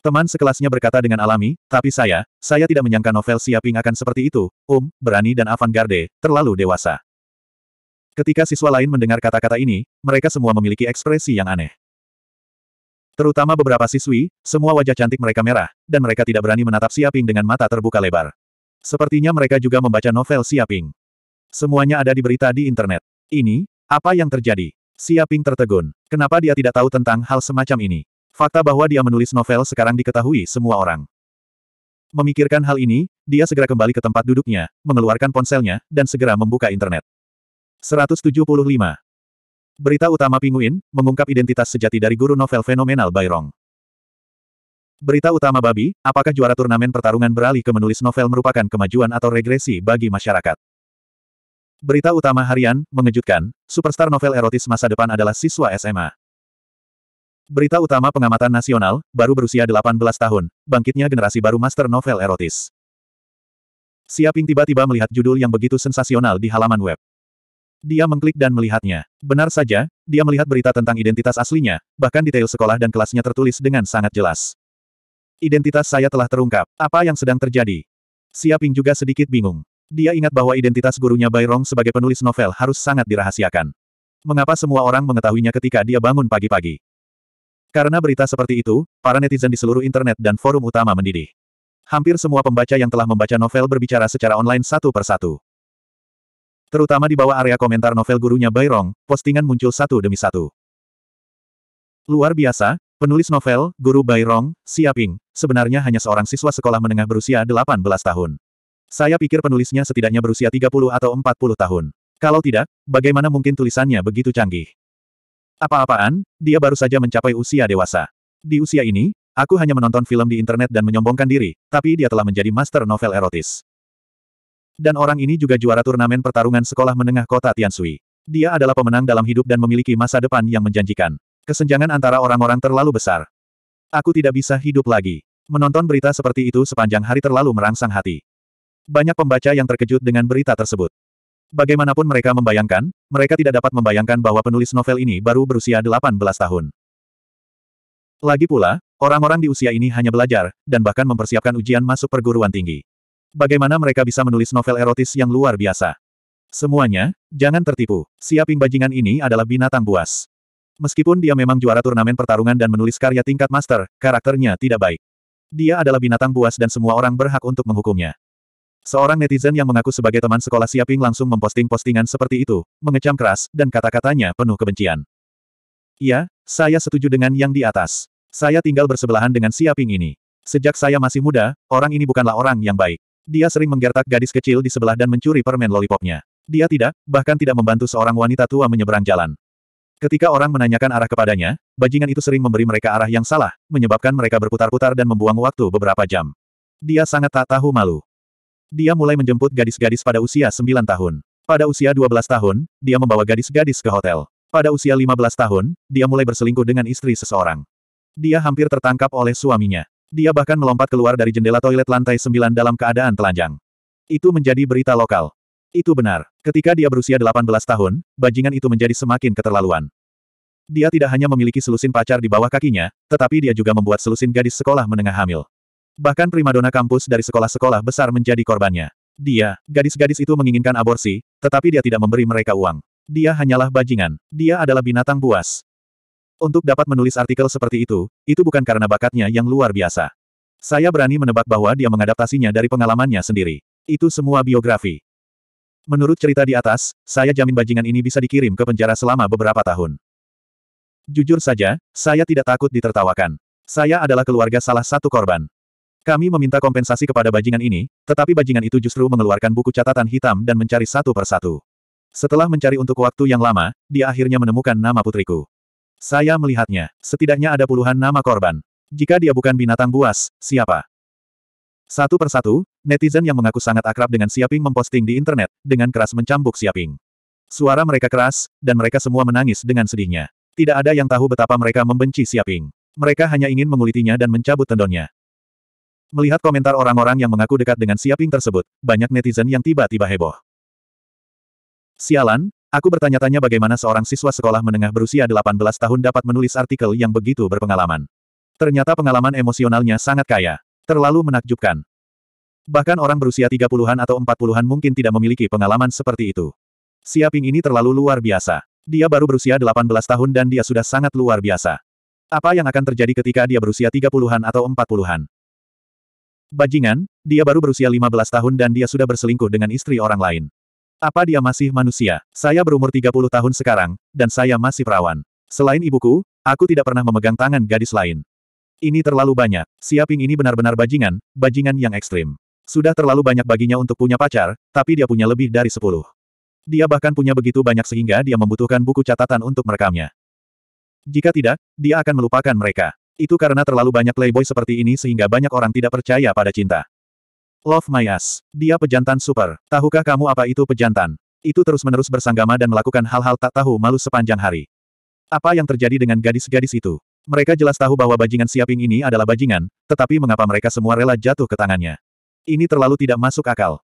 Teman sekelasnya berkata dengan alami, tapi saya, saya tidak menyangka novel Siaping akan seperti itu, um, berani dan avantgarde, terlalu dewasa. Ketika siswa lain mendengar kata-kata ini, mereka semua memiliki ekspresi yang aneh. Terutama beberapa siswi, semua wajah cantik mereka merah, dan mereka tidak berani menatap Siaping dengan mata terbuka lebar. Sepertinya mereka juga membaca novel Siaping. Semuanya ada di berita di internet. Ini, apa yang terjadi? Siaping tertegun. Kenapa dia tidak tahu tentang hal semacam ini? Fakta bahwa dia menulis novel sekarang diketahui semua orang. Memikirkan hal ini, dia segera kembali ke tempat duduknya, mengeluarkan ponselnya, dan segera membuka internet. 175. Berita utama Pinguin, mengungkap identitas sejati dari guru novel fenomenal Bayrong. Berita utama Babi, apakah juara turnamen pertarungan beralih ke menulis novel merupakan kemajuan atau regresi bagi masyarakat? Berita utama harian, mengejutkan, superstar novel erotis masa depan adalah siswa SMA. Berita utama pengamatan nasional, baru berusia 18 tahun, bangkitnya generasi baru master novel erotis. Siaping tiba-tiba melihat judul yang begitu sensasional di halaman web. Dia mengklik dan melihatnya. Benar saja, dia melihat berita tentang identitas aslinya, bahkan detail sekolah dan kelasnya tertulis dengan sangat jelas. Identitas saya telah terungkap. Apa yang sedang terjadi? Siaping juga sedikit bingung. Dia ingat bahwa identitas gurunya Bayrong sebagai penulis novel harus sangat dirahasiakan. Mengapa semua orang mengetahuinya ketika dia bangun pagi-pagi? Karena berita seperti itu, para netizen di seluruh internet dan forum utama mendidih. Hampir semua pembaca yang telah membaca novel berbicara secara online satu persatu. Terutama di bawah area komentar novel gurunya Bayrong, postingan muncul satu demi satu. Luar biasa, penulis novel, guru Bayrong, Siaping, sebenarnya hanya seorang siswa sekolah menengah berusia 18 tahun. Saya pikir penulisnya setidaknya berusia 30 atau 40 tahun. Kalau tidak, bagaimana mungkin tulisannya begitu canggih? Apa-apaan, dia baru saja mencapai usia dewasa. Di usia ini, aku hanya menonton film di internet dan menyombongkan diri, tapi dia telah menjadi master novel erotis. Dan orang ini juga juara turnamen pertarungan sekolah menengah kota Tiansui. Dia adalah pemenang dalam hidup dan memiliki masa depan yang menjanjikan. Kesenjangan antara orang-orang terlalu besar. Aku tidak bisa hidup lagi. Menonton berita seperti itu sepanjang hari terlalu merangsang hati. Banyak pembaca yang terkejut dengan berita tersebut. Bagaimanapun mereka membayangkan, mereka tidak dapat membayangkan bahwa penulis novel ini baru berusia 18 tahun. Lagi pula, orang-orang di usia ini hanya belajar, dan bahkan mempersiapkan ujian masuk perguruan tinggi bagaimana mereka bisa menulis novel erotis yang luar biasa. Semuanya, jangan tertipu, Siaping bajingan ini adalah binatang buas. Meskipun dia memang juara turnamen pertarungan dan menulis karya tingkat master, karakternya tidak baik. Dia adalah binatang buas dan semua orang berhak untuk menghukumnya. Seorang netizen yang mengaku sebagai teman sekolah Siaping langsung memposting postingan seperti itu, mengecam keras, dan kata-katanya penuh kebencian. Iya, saya setuju dengan yang di atas. Saya tinggal bersebelahan dengan Siaping ini. Sejak saya masih muda, orang ini bukanlah orang yang baik. Dia sering menggertak gadis kecil di sebelah dan mencuri permen lollipopnya. Dia tidak, bahkan tidak membantu seorang wanita tua menyeberang jalan. Ketika orang menanyakan arah kepadanya, bajingan itu sering memberi mereka arah yang salah, menyebabkan mereka berputar-putar dan membuang waktu beberapa jam. Dia sangat tak tahu malu. Dia mulai menjemput gadis-gadis pada usia 9 tahun. Pada usia 12 tahun, dia membawa gadis-gadis ke hotel. Pada usia 15 tahun, dia mulai berselingkuh dengan istri seseorang. Dia hampir tertangkap oleh suaminya. Dia bahkan melompat keluar dari jendela toilet lantai sembilan dalam keadaan telanjang. Itu menjadi berita lokal. Itu benar. Ketika dia berusia 18 tahun, bajingan itu menjadi semakin keterlaluan. Dia tidak hanya memiliki selusin pacar di bawah kakinya, tetapi dia juga membuat selusin gadis sekolah menengah hamil. Bahkan primadona kampus dari sekolah-sekolah besar menjadi korbannya. Dia, gadis-gadis itu menginginkan aborsi, tetapi dia tidak memberi mereka uang. Dia hanyalah bajingan. Dia adalah binatang buas. Untuk dapat menulis artikel seperti itu, itu bukan karena bakatnya yang luar biasa. Saya berani menebak bahwa dia mengadaptasinya dari pengalamannya sendiri. Itu semua biografi. Menurut cerita di atas, saya jamin bajingan ini bisa dikirim ke penjara selama beberapa tahun. Jujur saja, saya tidak takut ditertawakan. Saya adalah keluarga salah satu korban. Kami meminta kompensasi kepada bajingan ini, tetapi bajingan itu justru mengeluarkan buku catatan hitam dan mencari satu persatu. Setelah mencari untuk waktu yang lama, dia akhirnya menemukan nama putriku. Saya melihatnya, setidaknya ada puluhan nama korban. Jika dia bukan binatang buas, siapa? Satu persatu, netizen yang mengaku sangat akrab dengan Siaping memposting di internet, dengan keras mencambuk Siaping. Suara mereka keras, dan mereka semua menangis dengan sedihnya. Tidak ada yang tahu betapa mereka membenci Siaping. Mereka hanya ingin mengulitinya dan mencabut tendonnya. Melihat komentar orang-orang yang mengaku dekat dengan Siaping tersebut, banyak netizen yang tiba-tiba heboh. Sialan, Aku bertanya-tanya bagaimana seorang siswa sekolah menengah berusia 18 tahun dapat menulis artikel yang begitu berpengalaman. Ternyata pengalaman emosionalnya sangat kaya. Terlalu menakjubkan. Bahkan orang berusia 30-an atau 40-an mungkin tidak memiliki pengalaman seperti itu. Siaping ini terlalu luar biasa. Dia baru berusia 18 tahun dan dia sudah sangat luar biasa. Apa yang akan terjadi ketika dia berusia 30-an atau 40-an? Bajingan, dia baru berusia 15 tahun dan dia sudah berselingkuh dengan istri orang lain. Apa dia masih manusia? Saya berumur 30 tahun sekarang, dan saya masih perawan. Selain ibuku, aku tidak pernah memegang tangan gadis lain. Ini terlalu banyak. Siaping ini benar-benar bajingan, bajingan yang ekstrim. Sudah terlalu banyak baginya untuk punya pacar, tapi dia punya lebih dari 10. Dia bahkan punya begitu banyak sehingga dia membutuhkan buku catatan untuk merekamnya. Jika tidak, dia akan melupakan mereka. Itu karena terlalu banyak playboy seperti ini sehingga banyak orang tidak percaya pada cinta. Love Mayas. Dia pejantan super. Tahukah kamu apa itu pejantan? Itu terus-menerus bersanggama dan melakukan hal-hal tak tahu malu sepanjang hari. Apa yang terjadi dengan gadis-gadis itu? Mereka jelas tahu bahwa bajingan Siaping ini adalah bajingan, tetapi mengapa mereka semua rela jatuh ke tangannya? Ini terlalu tidak masuk akal.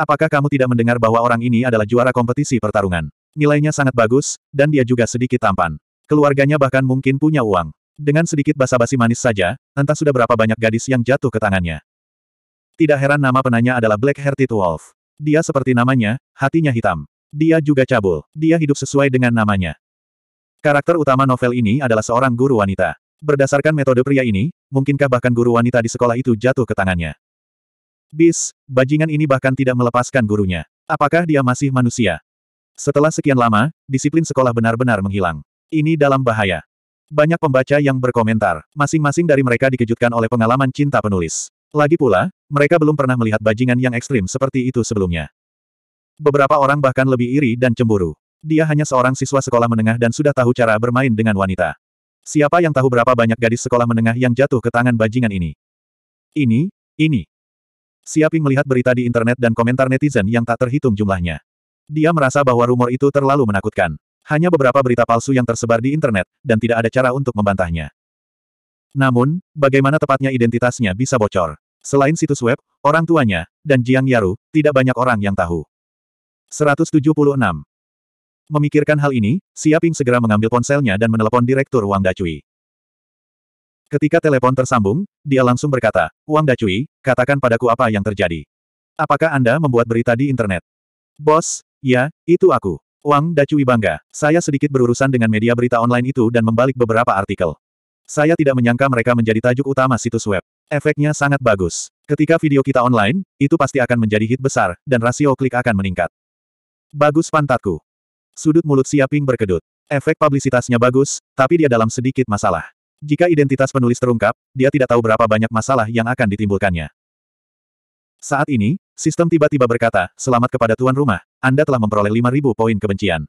Apakah kamu tidak mendengar bahwa orang ini adalah juara kompetisi pertarungan? Nilainya sangat bagus, dan dia juga sedikit tampan. Keluarganya bahkan mungkin punya uang. Dengan sedikit basa-basi manis saja, entah sudah berapa banyak gadis yang jatuh ke tangannya. Tidak heran nama penanya adalah Black Hearted Wolf. Dia seperti namanya, hatinya hitam. Dia juga cabul. Dia hidup sesuai dengan namanya. Karakter utama novel ini adalah seorang guru wanita. Berdasarkan metode pria ini, mungkinkah bahkan guru wanita di sekolah itu jatuh ke tangannya? Bis, bajingan ini bahkan tidak melepaskan gurunya. Apakah dia masih manusia? Setelah sekian lama, disiplin sekolah benar-benar menghilang. Ini dalam bahaya. Banyak pembaca yang berkomentar, masing-masing dari mereka dikejutkan oleh pengalaman cinta penulis. Lagi pula, mereka belum pernah melihat bajingan yang ekstrim seperti itu sebelumnya. Beberapa orang bahkan lebih iri dan cemburu. Dia hanya seorang siswa sekolah menengah dan sudah tahu cara bermain dengan wanita. Siapa yang tahu berapa banyak gadis sekolah menengah yang jatuh ke tangan bajingan ini? Ini, ini. Siaping melihat berita di internet dan komentar netizen yang tak terhitung jumlahnya. Dia merasa bahwa rumor itu terlalu menakutkan. Hanya beberapa berita palsu yang tersebar di internet, dan tidak ada cara untuk membantahnya. Namun, bagaimana tepatnya identitasnya bisa bocor? Selain situs web, orang tuanya, dan Jiang Yaru, tidak banyak orang yang tahu. 176. Memikirkan hal ini, Siaping segera mengambil ponselnya dan menelepon Direktur Wang Dacui. Ketika telepon tersambung, dia langsung berkata, Wang Dacui, katakan padaku apa yang terjadi. Apakah Anda membuat berita di internet? Bos, ya, itu aku. Wang Dacui bangga, saya sedikit berurusan dengan media berita online itu dan membalik beberapa artikel. Saya tidak menyangka mereka menjadi tajuk utama situs web. Efeknya sangat bagus. Ketika video kita online, itu pasti akan menjadi hit besar, dan rasio klik akan meningkat. Bagus pantatku. Sudut mulut Siaping berkedut. Efek publisitasnya bagus, tapi dia dalam sedikit masalah. Jika identitas penulis terungkap, dia tidak tahu berapa banyak masalah yang akan ditimbulkannya. Saat ini, sistem tiba-tiba berkata, selamat kepada tuan rumah, Anda telah memperoleh 5.000 poin kebencian.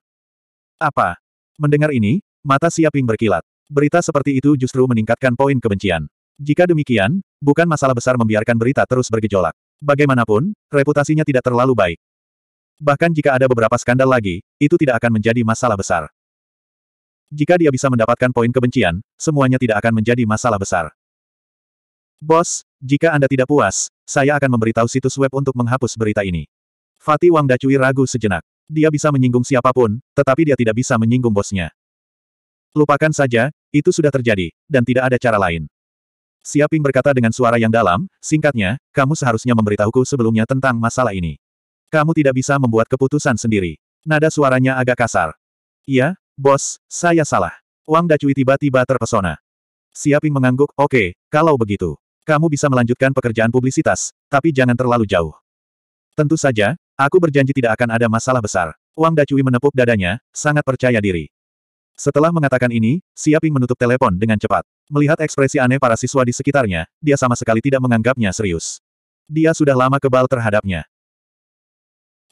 Apa? Mendengar ini, mata Siaping berkilat. Berita seperti itu justru meningkatkan poin kebencian. Jika demikian, bukan masalah besar membiarkan berita terus bergejolak. Bagaimanapun, reputasinya tidak terlalu baik. Bahkan jika ada beberapa skandal lagi, itu tidak akan menjadi masalah besar. Jika dia bisa mendapatkan poin kebencian, semuanya tidak akan menjadi masalah besar. Bos, jika Anda tidak puas, saya akan memberitahu situs web untuk menghapus berita ini. Fatih Wang Dacui ragu sejenak. Dia bisa menyinggung siapapun, tetapi dia tidak bisa menyinggung bosnya. Lupakan saja, itu sudah terjadi, dan tidak ada cara lain. Siaping berkata dengan suara yang dalam, singkatnya, kamu seharusnya memberitahuku sebelumnya tentang masalah ini. Kamu tidak bisa membuat keputusan sendiri. Nada suaranya agak kasar. Iya, bos, saya salah. Wang Dacui tiba-tiba terpesona. Siaping mengangguk, oke, okay, kalau begitu. Kamu bisa melanjutkan pekerjaan publisitas, tapi jangan terlalu jauh. Tentu saja, aku berjanji tidak akan ada masalah besar. Wang Dacui menepuk dadanya, sangat percaya diri. Setelah mengatakan ini, Siaping menutup telepon dengan cepat. Melihat ekspresi aneh para siswa di sekitarnya, dia sama sekali tidak menganggapnya serius. Dia sudah lama kebal terhadapnya.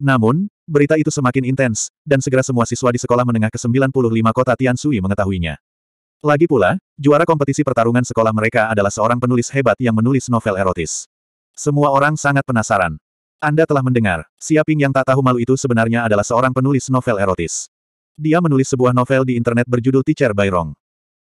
Namun, berita itu semakin intens, dan segera semua siswa di sekolah menengah ke-95 kota Tiansui mengetahuinya. Lagi pula, juara kompetisi pertarungan sekolah mereka adalah seorang penulis hebat yang menulis novel erotis. Semua orang sangat penasaran. Anda telah mendengar, Siaping yang tak tahu malu itu sebenarnya adalah seorang penulis novel erotis. Dia menulis sebuah novel di internet berjudul Teacher by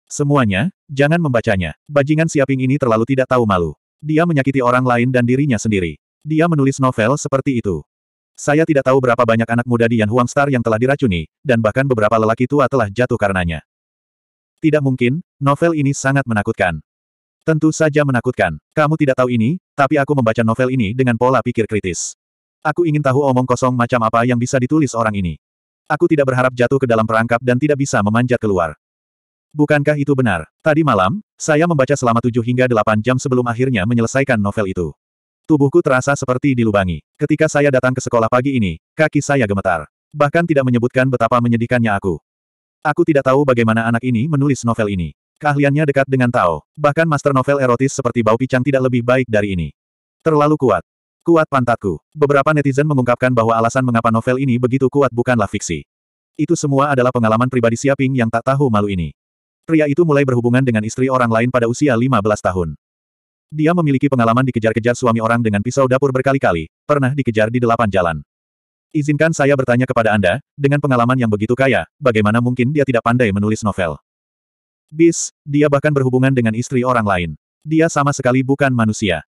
Semuanya, jangan membacanya. Bajingan Siaping ini terlalu tidak tahu malu. Dia menyakiti orang lain dan dirinya sendiri. Dia menulis novel seperti itu. Saya tidak tahu berapa banyak anak muda di Yan Huang Star yang telah diracuni, dan bahkan beberapa lelaki tua telah jatuh karenanya. Tidak mungkin, novel ini sangat menakutkan. Tentu saja menakutkan. Kamu tidak tahu ini, tapi aku membaca novel ini dengan pola pikir kritis. Aku ingin tahu omong kosong macam apa yang bisa ditulis orang ini. Aku tidak berharap jatuh ke dalam perangkap dan tidak bisa memanjat keluar. Bukankah itu benar? Tadi malam, saya membaca selama tujuh hingga delapan jam sebelum akhirnya menyelesaikan novel itu. Tubuhku terasa seperti dilubangi. Ketika saya datang ke sekolah pagi ini, kaki saya gemetar. Bahkan tidak menyebutkan betapa menyedihkannya aku. Aku tidak tahu bagaimana anak ini menulis novel ini. Keahliannya dekat dengan Tao. Bahkan master novel erotis seperti Bau Picang tidak lebih baik dari ini. Terlalu kuat. Kuat pantatku. Beberapa netizen mengungkapkan bahwa alasan mengapa novel ini begitu kuat bukanlah fiksi. Itu semua adalah pengalaman pribadi Siaping yang tak tahu malu ini. Pria itu mulai berhubungan dengan istri orang lain pada usia 15 tahun. Dia memiliki pengalaman dikejar-kejar suami orang dengan pisau dapur berkali-kali, pernah dikejar di delapan jalan. Izinkan saya bertanya kepada Anda, dengan pengalaman yang begitu kaya, bagaimana mungkin dia tidak pandai menulis novel? Bis, dia bahkan berhubungan dengan istri orang lain. Dia sama sekali bukan manusia.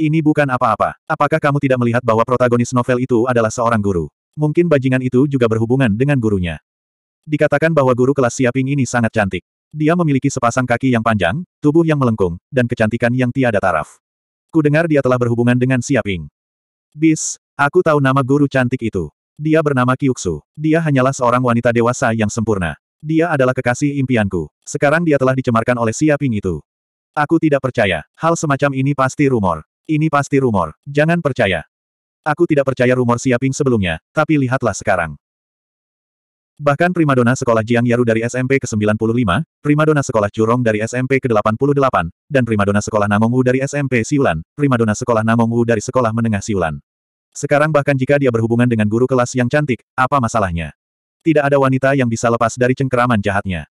Ini bukan apa-apa. Apakah kamu tidak melihat bahwa protagonis novel itu adalah seorang guru? Mungkin bajingan itu juga berhubungan dengan gurunya. Dikatakan bahwa guru kelas Siaping ini sangat cantik. Dia memiliki sepasang kaki yang panjang, tubuh yang melengkung, dan kecantikan yang tiada taraf. Ku dengar dia telah berhubungan dengan Siaping. Bis, aku tahu nama guru cantik itu. Dia bernama Kyuksu. Dia hanyalah seorang wanita dewasa yang sempurna. Dia adalah kekasih impianku. Sekarang dia telah dicemarkan oleh Siaping itu. Aku tidak percaya, hal semacam ini pasti rumor. Ini pasti rumor. Jangan percaya. Aku tidak percaya rumor Siaping sebelumnya, tapi lihatlah sekarang. Bahkan primadona sekolah Jiang Yaru dari SMP ke-95, primadona sekolah Curong dari SMP ke-88, dan primadona sekolah Namongu dari SMP Siulan, primadona sekolah Namongu dari sekolah menengah Siulan. Sekarang bahkan jika dia berhubungan dengan guru kelas yang cantik, apa masalahnya? Tidak ada wanita yang bisa lepas dari cengkeraman jahatnya.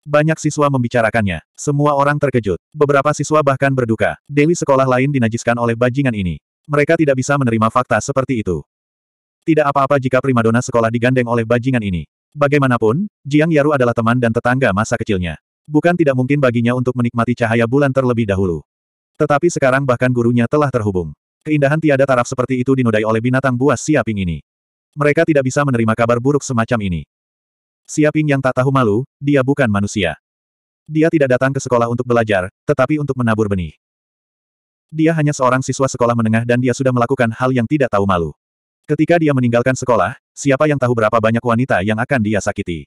Banyak siswa membicarakannya. Semua orang terkejut. Beberapa siswa bahkan berduka. Dewi sekolah lain dinajiskan oleh bajingan ini. Mereka tidak bisa menerima fakta seperti itu. Tidak apa-apa jika primadona sekolah digandeng oleh bajingan ini. Bagaimanapun, Jiang Yaru adalah teman dan tetangga masa kecilnya. Bukan tidak mungkin baginya untuk menikmati cahaya bulan terlebih dahulu. Tetapi sekarang bahkan gurunya telah terhubung. Keindahan tiada taraf seperti itu dinodai oleh binatang buas siaping ini. Mereka tidak bisa menerima kabar buruk semacam ini. Siaping yang tak tahu malu, dia bukan manusia. Dia tidak datang ke sekolah untuk belajar, tetapi untuk menabur benih. Dia hanya seorang siswa sekolah menengah dan dia sudah melakukan hal yang tidak tahu malu. Ketika dia meninggalkan sekolah, siapa yang tahu berapa banyak wanita yang akan dia sakiti?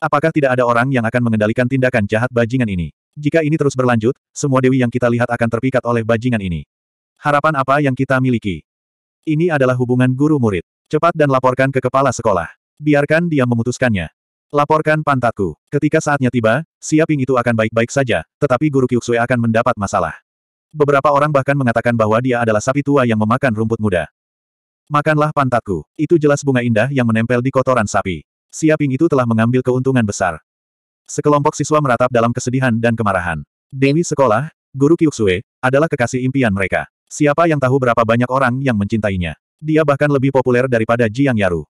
Apakah tidak ada orang yang akan mengendalikan tindakan jahat bajingan ini? Jika ini terus berlanjut, semua dewi yang kita lihat akan terpikat oleh bajingan ini. Harapan apa yang kita miliki? Ini adalah hubungan guru-murid. Cepat dan laporkan ke kepala sekolah. Biarkan dia memutuskannya. Laporkan pantatku. Ketika saatnya tiba, siaping itu akan baik-baik saja, tetapi guru Kyuksui akan mendapat masalah. Beberapa orang bahkan mengatakan bahwa dia adalah sapi tua yang memakan rumput muda. Makanlah pantatku. Itu jelas bunga indah yang menempel di kotoran sapi. Siaping itu telah mengambil keuntungan besar. Sekelompok siswa meratap dalam kesedihan dan kemarahan. Dewi sekolah, guru Kyuksui, adalah kekasih impian mereka. Siapa yang tahu berapa banyak orang yang mencintainya? Dia bahkan lebih populer daripada Jiang Yaru.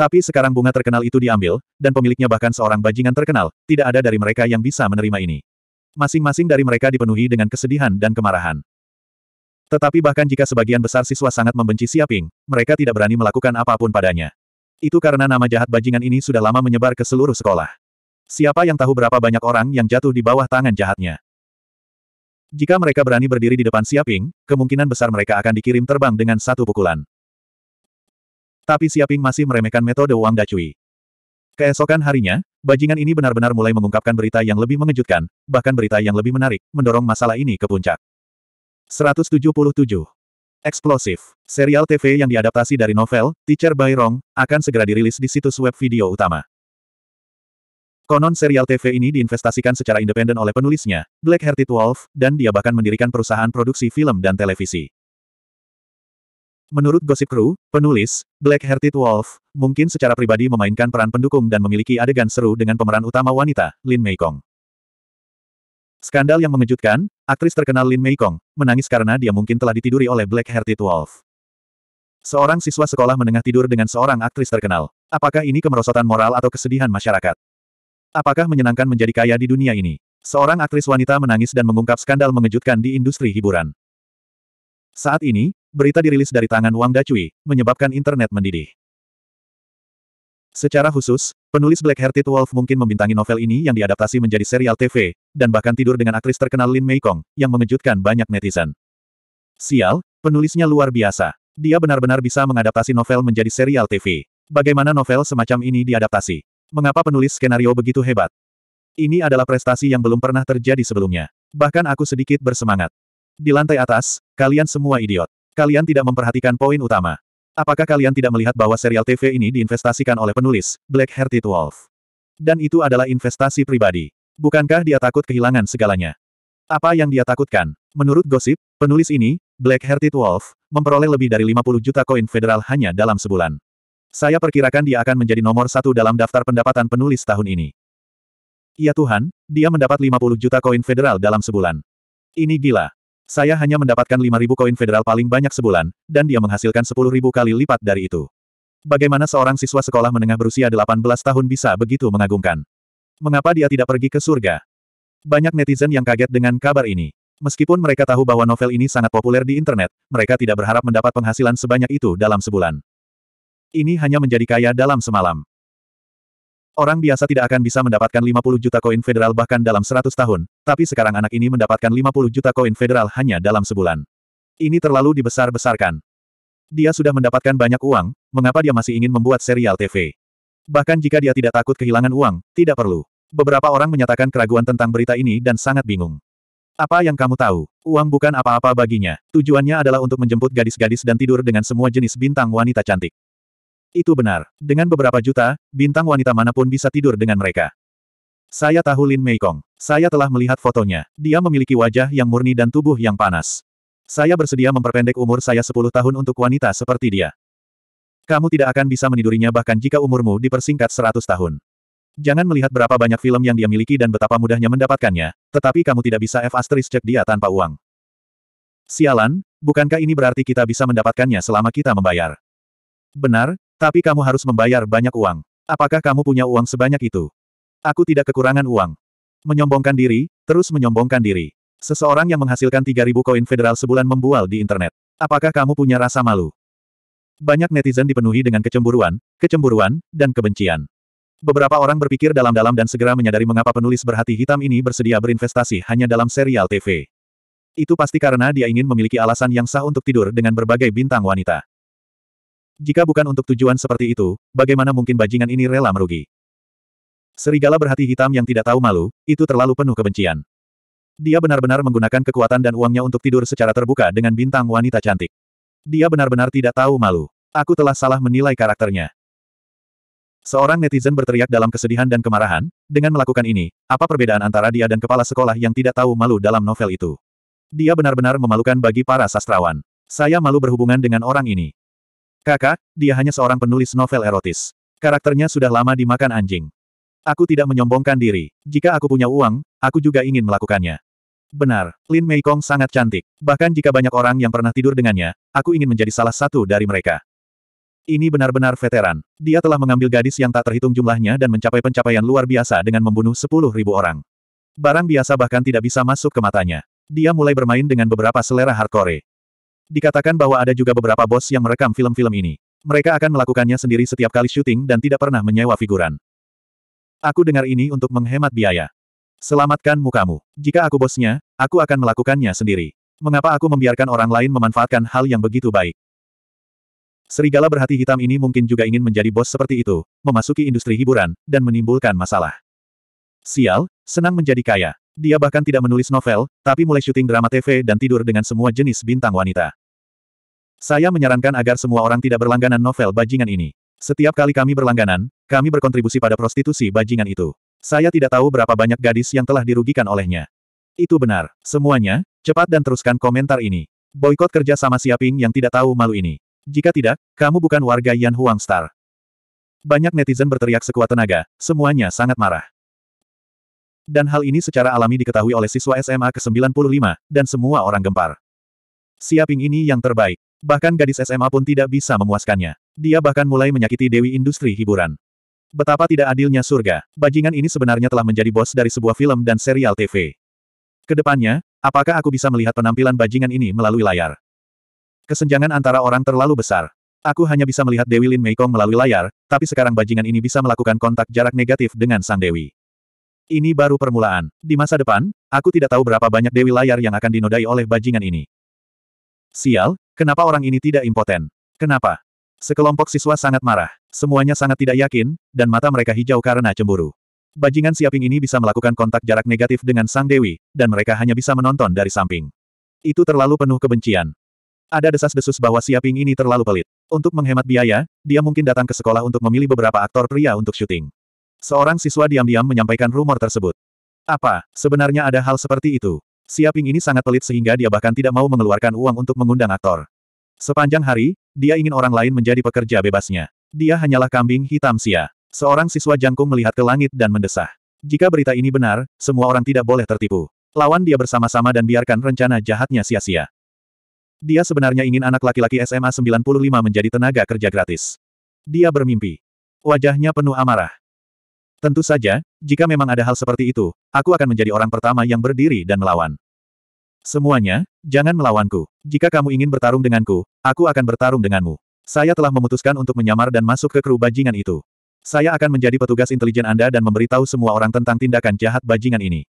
Tapi sekarang bunga terkenal itu diambil, dan pemiliknya bahkan seorang bajingan terkenal, tidak ada dari mereka yang bisa menerima ini. Masing-masing dari mereka dipenuhi dengan kesedihan dan kemarahan. Tetapi bahkan jika sebagian besar siswa sangat membenci Siaping, mereka tidak berani melakukan apapun padanya. Itu karena nama jahat bajingan ini sudah lama menyebar ke seluruh sekolah. Siapa yang tahu berapa banyak orang yang jatuh di bawah tangan jahatnya? Jika mereka berani berdiri di depan Siaping, kemungkinan besar mereka akan dikirim terbang dengan satu pukulan. Tapi Siaping masih meremehkan metode Wang Dacui. Keesokan harinya, bajingan ini benar-benar mulai mengungkapkan berita yang lebih mengejutkan, bahkan berita yang lebih menarik, mendorong masalah ini ke puncak. 177. Eksplosif. Serial TV yang diadaptasi dari novel, Teacher by Rong, akan segera dirilis di situs web video utama. Konon serial TV ini diinvestasikan secara independen oleh penulisnya, Black Hearted Wolf, dan dia bahkan mendirikan perusahaan produksi film dan televisi. Menurut gosip kru, penulis, Black-Hearted Wolf, mungkin secara pribadi memainkan peran pendukung dan memiliki adegan seru dengan pemeran utama wanita, Lin Meikong. Skandal yang mengejutkan, aktris terkenal Lin Meikong, menangis karena dia mungkin telah ditiduri oleh Black-Hearted Wolf. Seorang siswa sekolah menengah tidur dengan seorang aktris terkenal. Apakah ini kemerosotan moral atau kesedihan masyarakat? Apakah menyenangkan menjadi kaya di dunia ini? Seorang aktris wanita menangis dan mengungkap skandal mengejutkan di industri hiburan. Saat ini, berita dirilis dari tangan Wang Dacui, menyebabkan internet mendidih. Secara khusus, penulis Black-Hearted Wolf mungkin membintangi novel ini yang diadaptasi menjadi serial TV, dan bahkan tidur dengan aktris terkenal Lin Mei Meikong, yang mengejutkan banyak netizen. Sial, penulisnya luar biasa. Dia benar-benar bisa mengadaptasi novel menjadi serial TV. Bagaimana novel semacam ini diadaptasi? Mengapa penulis skenario begitu hebat? Ini adalah prestasi yang belum pernah terjadi sebelumnya. Bahkan aku sedikit bersemangat. Di lantai atas, kalian semua idiot. Kalian tidak memperhatikan poin utama. Apakah kalian tidak melihat bahwa serial TV ini diinvestasikan oleh penulis, Black Hearted Wolf? Dan itu adalah investasi pribadi. Bukankah dia takut kehilangan segalanya? Apa yang dia takutkan? Menurut gosip, penulis ini, Black Hearted Wolf, memperoleh lebih dari 50 juta koin federal hanya dalam sebulan. Saya perkirakan dia akan menjadi nomor satu dalam daftar pendapatan penulis tahun ini. Ya Tuhan, dia mendapat 50 juta koin federal dalam sebulan. Ini gila. Saya hanya mendapatkan 5.000 koin federal paling banyak sebulan, dan dia menghasilkan 10.000 kali lipat dari itu. Bagaimana seorang siswa sekolah menengah berusia 18 tahun bisa begitu mengagumkan? Mengapa dia tidak pergi ke surga? Banyak netizen yang kaget dengan kabar ini. Meskipun mereka tahu bahwa novel ini sangat populer di internet, mereka tidak berharap mendapat penghasilan sebanyak itu dalam sebulan. Ini hanya menjadi kaya dalam semalam. Orang biasa tidak akan bisa mendapatkan 50 juta koin federal bahkan dalam 100 tahun, tapi sekarang anak ini mendapatkan 50 juta koin federal hanya dalam sebulan. Ini terlalu dibesar-besarkan. Dia sudah mendapatkan banyak uang, mengapa dia masih ingin membuat serial TV? Bahkan jika dia tidak takut kehilangan uang, tidak perlu. Beberapa orang menyatakan keraguan tentang berita ini dan sangat bingung. Apa yang kamu tahu? Uang bukan apa-apa baginya. Tujuannya adalah untuk menjemput gadis-gadis dan tidur dengan semua jenis bintang wanita cantik. Itu benar. Dengan beberapa juta, bintang wanita manapun bisa tidur dengan mereka. Saya tahu Lin Meikong. Saya telah melihat fotonya. Dia memiliki wajah yang murni dan tubuh yang panas. Saya bersedia memperpendek umur saya 10 tahun untuk wanita seperti dia. Kamu tidak akan bisa menidurinya bahkan jika umurmu dipersingkat 100 tahun. Jangan melihat berapa banyak film yang dia miliki dan betapa mudahnya mendapatkannya, tetapi kamu tidak bisa F cek dia tanpa uang. Sialan, bukankah ini berarti kita bisa mendapatkannya selama kita membayar? Benar, tapi kamu harus membayar banyak uang. Apakah kamu punya uang sebanyak itu? Aku tidak kekurangan uang. Menyombongkan diri, terus menyombongkan diri. Seseorang yang menghasilkan 3.000 koin federal sebulan membual di internet. Apakah kamu punya rasa malu? Banyak netizen dipenuhi dengan kecemburuan, kecemburuan, dan kebencian. Beberapa orang berpikir dalam-dalam dan segera menyadari mengapa penulis berhati hitam ini bersedia berinvestasi hanya dalam serial TV. Itu pasti karena dia ingin memiliki alasan yang sah untuk tidur dengan berbagai bintang wanita. Jika bukan untuk tujuan seperti itu, bagaimana mungkin bajingan ini rela merugi? Serigala berhati hitam yang tidak tahu malu, itu terlalu penuh kebencian. Dia benar-benar menggunakan kekuatan dan uangnya untuk tidur secara terbuka dengan bintang wanita cantik. Dia benar-benar tidak tahu malu. Aku telah salah menilai karakternya. Seorang netizen berteriak dalam kesedihan dan kemarahan, dengan melakukan ini, apa perbedaan antara dia dan kepala sekolah yang tidak tahu malu dalam novel itu? Dia benar-benar memalukan bagi para sastrawan. Saya malu berhubungan dengan orang ini. Kakak, dia hanya seorang penulis novel erotis. Karakternya sudah lama dimakan anjing. Aku tidak menyombongkan diri. Jika aku punya uang, aku juga ingin melakukannya. Benar, Lin Meikong sangat cantik. Bahkan jika banyak orang yang pernah tidur dengannya, aku ingin menjadi salah satu dari mereka. Ini benar-benar veteran. Dia telah mengambil gadis yang tak terhitung jumlahnya dan mencapai pencapaian luar biasa dengan membunuh ribu orang. Barang biasa bahkan tidak bisa masuk ke matanya. Dia mulai bermain dengan beberapa selera hardcore. Dikatakan bahwa ada juga beberapa bos yang merekam film-film ini. Mereka akan melakukannya sendiri setiap kali syuting dan tidak pernah menyewa figuran. Aku dengar ini untuk menghemat biaya. Selamatkan mukamu. Jika aku bosnya, aku akan melakukannya sendiri. Mengapa aku membiarkan orang lain memanfaatkan hal yang begitu baik? Serigala berhati hitam ini mungkin juga ingin menjadi bos seperti itu, memasuki industri hiburan, dan menimbulkan masalah. Sial, senang menjadi kaya. Dia bahkan tidak menulis novel, tapi mulai syuting drama TV dan tidur dengan semua jenis bintang wanita. Saya menyarankan agar semua orang tidak berlangganan novel bajingan ini. Setiap kali kami berlangganan, kami berkontribusi pada prostitusi bajingan itu. Saya tidak tahu berapa banyak gadis yang telah dirugikan olehnya. Itu benar. Semuanya, cepat dan teruskan komentar ini. Boykot kerja sama Siaping yang tidak tahu malu ini. Jika tidak, kamu bukan warga Yan Huang Star. Banyak netizen berteriak sekuat tenaga, semuanya sangat marah. Dan hal ini secara alami diketahui oleh siswa SMA ke-95, dan semua orang gempar. Siaping ini yang terbaik. Bahkan gadis SMA pun tidak bisa memuaskannya. Dia bahkan mulai menyakiti Dewi Industri Hiburan. Betapa tidak adilnya surga, bajingan ini sebenarnya telah menjadi bos dari sebuah film dan serial TV. Kedepannya, apakah aku bisa melihat penampilan bajingan ini melalui layar? Kesenjangan antara orang terlalu besar. Aku hanya bisa melihat Dewi Lin Meikong melalui layar, tapi sekarang bajingan ini bisa melakukan kontak jarak negatif dengan sang Dewi. Ini baru permulaan. Di masa depan, aku tidak tahu berapa banyak dewi layar yang akan dinodai oleh bajingan ini. Sial, kenapa orang ini tidak impoten? Kenapa? Sekelompok siswa sangat marah. Semuanya sangat tidak yakin, dan mata mereka hijau karena cemburu. Bajingan siaping ini bisa melakukan kontak jarak negatif dengan sang dewi, dan mereka hanya bisa menonton dari samping. Itu terlalu penuh kebencian. Ada desas-desus bahwa siaping ini terlalu pelit. Untuk menghemat biaya, dia mungkin datang ke sekolah untuk memilih beberapa aktor pria untuk syuting. Seorang siswa diam-diam menyampaikan rumor tersebut. Apa, sebenarnya ada hal seperti itu? Siaping ini sangat pelit sehingga dia bahkan tidak mau mengeluarkan uang untuk mengundang aktor. Sepanjang hari, dia ingin orang lain menjadi pekerja bebasnya. Dia hanyalah kambing hitam sia. Seorang siswa jangkung melihat ke langit dan mendesah. Jika berita ini benar, semua orang tidak boleh tertipu. Lawan dia bersama-sama dan biarkan rencana jahatnya sia-sia. Dia sebenarnya ingin anak laki-laki SMA 95 menjadi tenaga kerja gratis. Dia bermimpi. Wajahnya penuh amarah. Tentu saja, jika memang ada hal seperti itu, aku akan menjadi orang pertama yang berdiri dan melawan. Semuanya, jangan melawanku. Jika kamu ingin bertarung denganku, aku akan bertarung denganmu. Saya telah memutuskan untuk menyamar dan masuk ke kru bajingan itu. Saya akan menjadi petugas intelijen Anda dan memberitahu semua orang tentang tindakan jahat bajingan ini.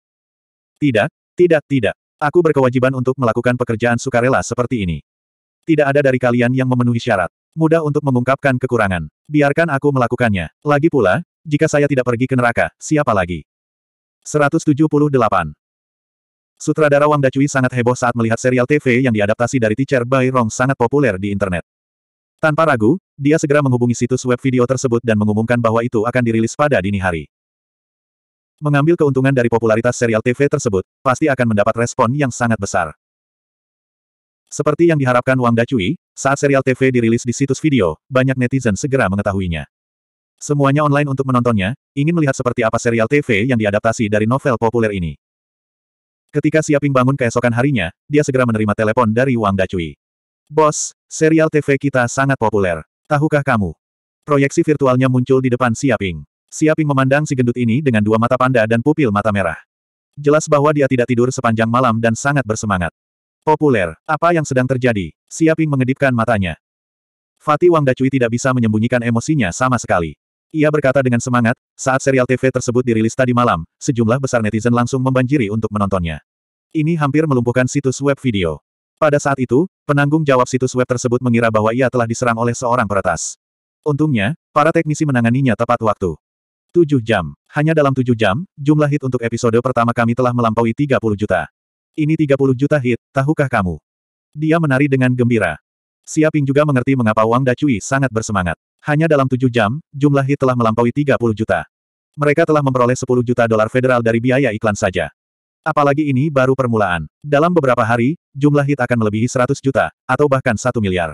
Tidak, tidak, tidak. Aku berkewajiban untuk melakukan pekerjaan sukarela seperti ini. Tidak ada dari kalian yang memenuhi syarat. Mudah untuk mengungkapkan kekurangan. Biarkan aku melakukannya. Lagi pula, jika saya tidak pergi ke neraka, siapa lagi? 178. Sutradara Wang Dacui sangat heboh saat melihat serial TV yang diadaptasi dari Teacher by Rong sangat populer di internet. Tanpa ragu, dia segera menghubungi situs web video tersebut dan mengumumkan bahwa itu akan dirilis pada dini hari. Mengambil keuntungan dari popularitas serial TV tersebut, pasti akan mendapat respon yang sangat besar. Seperti yang diharapkan Wang Dacui, saat serial TV dirilis di situs video, banyak netizen segera mengetahuinya. Semuanya online untuk menontonnya, ingin melihat seperti apa serial TV yang diadaptasi dari novel populer ini. Ketika Siaping bangun keesokan harinya, dia segera menerima telepon dari Wang Dacui. Bos, serial TV kita sangat populer. Tahukah kamu? Proyeksi virtualnya muncul di depan Siaping. Siaping memandang si gendut ini dengan dua mata panda dan pupil mata merah. Jelas bahwa dia tidak tidur sepanjang malam dan sangat bersemangat. Populer, apa yang sedang terjadi? Siaping mengedipkan matanya. Fatih Wang Dacui tidak bisa menyembunyikan emosinya sama sekali. Ia berkata dengan semangat, saat serial TV tersebut dirilis tadi malam, sejumlah besar netizen langsung membanjiri untuk menontonnya. Ini hampir melumpuhkan situs web video. Pada saat itu, penanggung jawab situs web tersebut mengira bahwa ia telah diserang oleh seorang peretas. Untungnya, para teknisi menanganinya tepat waktu. 7 jam. Hanya dalam 7 jam, jumlah hit untuk episode pertama kami telah melampaui 30 juta. Ini 30 juta hit, tahukah kamu? Dia menari dengan gembira. Siaping juga mengerti mengapa Wang Dacui sangat bersemangat. Hanya dalam tujuh jam, jumlah hit telah melampaui 30 juta. Mereka telah memperoleh 10 juta dolar federal dari biaya iklan saja. Apalagi ini baru permulaan. Dalam beberapa hari, jumlah hit akan melebihi 100 juta, atau bahkan 1 miliar.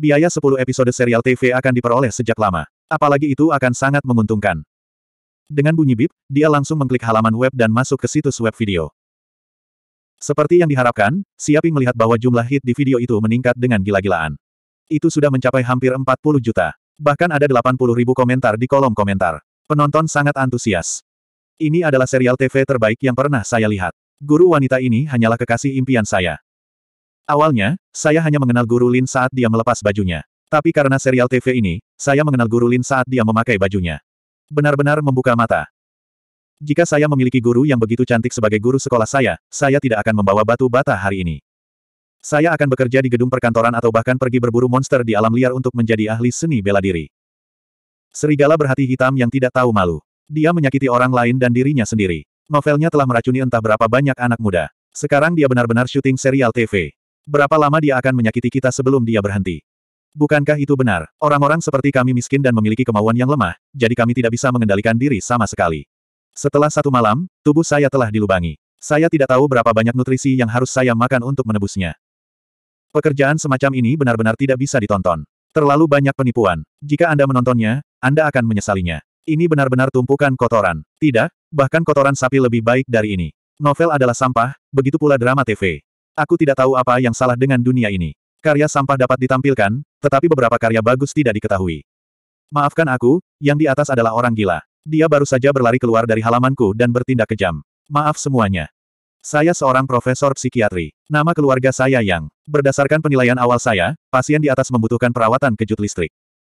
Biaya 10 episode serial TV akan diperoleh sejak lama. Apalagi itu akan sangat menguntungkan. Dengan bunyi bip, dia langsung mengklik halaman web dan masuk ke situs web video. Seperti yang diharapkan, Siaping melihat bahwa jumlah hit di video itu meningkat dengan gila-gilaan. Itu sudah mencapai hampir 40 juta. Bahkan ada 80 ribu komentar di kolom komentar. Penonton sangat antusias. Ini adalah serial TV terbaik yang pernah saya lihat. Guru wanita ini hanyalah kekasih impian saya. Awalnya, saya hanya mengenal Guru Lin saat dia melepas bajunya. Tapi karena serial TV ini, saya mengenal Guru Lin saat dia memakai bajunya. Benar-benar membuka mata. Jika saya memiliki guru yang begitu cantik sebagai guru sekolah saya, saya tidak akan membawa batu bata hari ini. Saya akan bekerja di gedung perkantoran atau bahkan pergi berburu monster di alam liar untuk menjadi ahli seni bela diri. Serigala berhati hitam yang tidak tahu malu. Dia menyakiti orang lain dan dirinya sendiri. Novelnya telah meracuni entah berapa banyak anak muda. Sekarang dia benar-benar syuting serial TV. Berapa lama dia akan menyakiti kita sebelum dia berhenti? Bukankah itu benar? Orang-orang seperti kami miskin dan memiliki kemauan yang lemah, jadi kami tidak bisa mengendalikan diri sama sekali. Setelah satu malam, tubuh saya telah dilubangi. Saya tidak tahu berapa banyak nutrisi yang harus saya makan untuk menebusnya. Pekerjaan semacam ini benar-benar tidak bisa ditonton. Terlalu banyak penipuan. Jika Anda menontonnya, Anda akan menyesalinya. Ini benar-benar tumpukan kotoran. Tidak, bahkan kotoran sapi lebih baik dari ini. Novel adalah sampah, begitu pula drama TV. Aku tidak tahu apa yang salah dengan dunia ini. Karya sampah dapat ditampilkan, tetapi beberapa karya bagus tidak diketahui. Maafkan aku, yang di atas adalah orang gila. Dia baru saja berlari keluar dari halamanku dan bertindak kejam. Maaf semuanya. Saya seorang profesor psikiatri. Nama keluarga saya yang, berdasarkan penilaian awal saya, pasien di atas membutuhkan perawatan kejut listrik.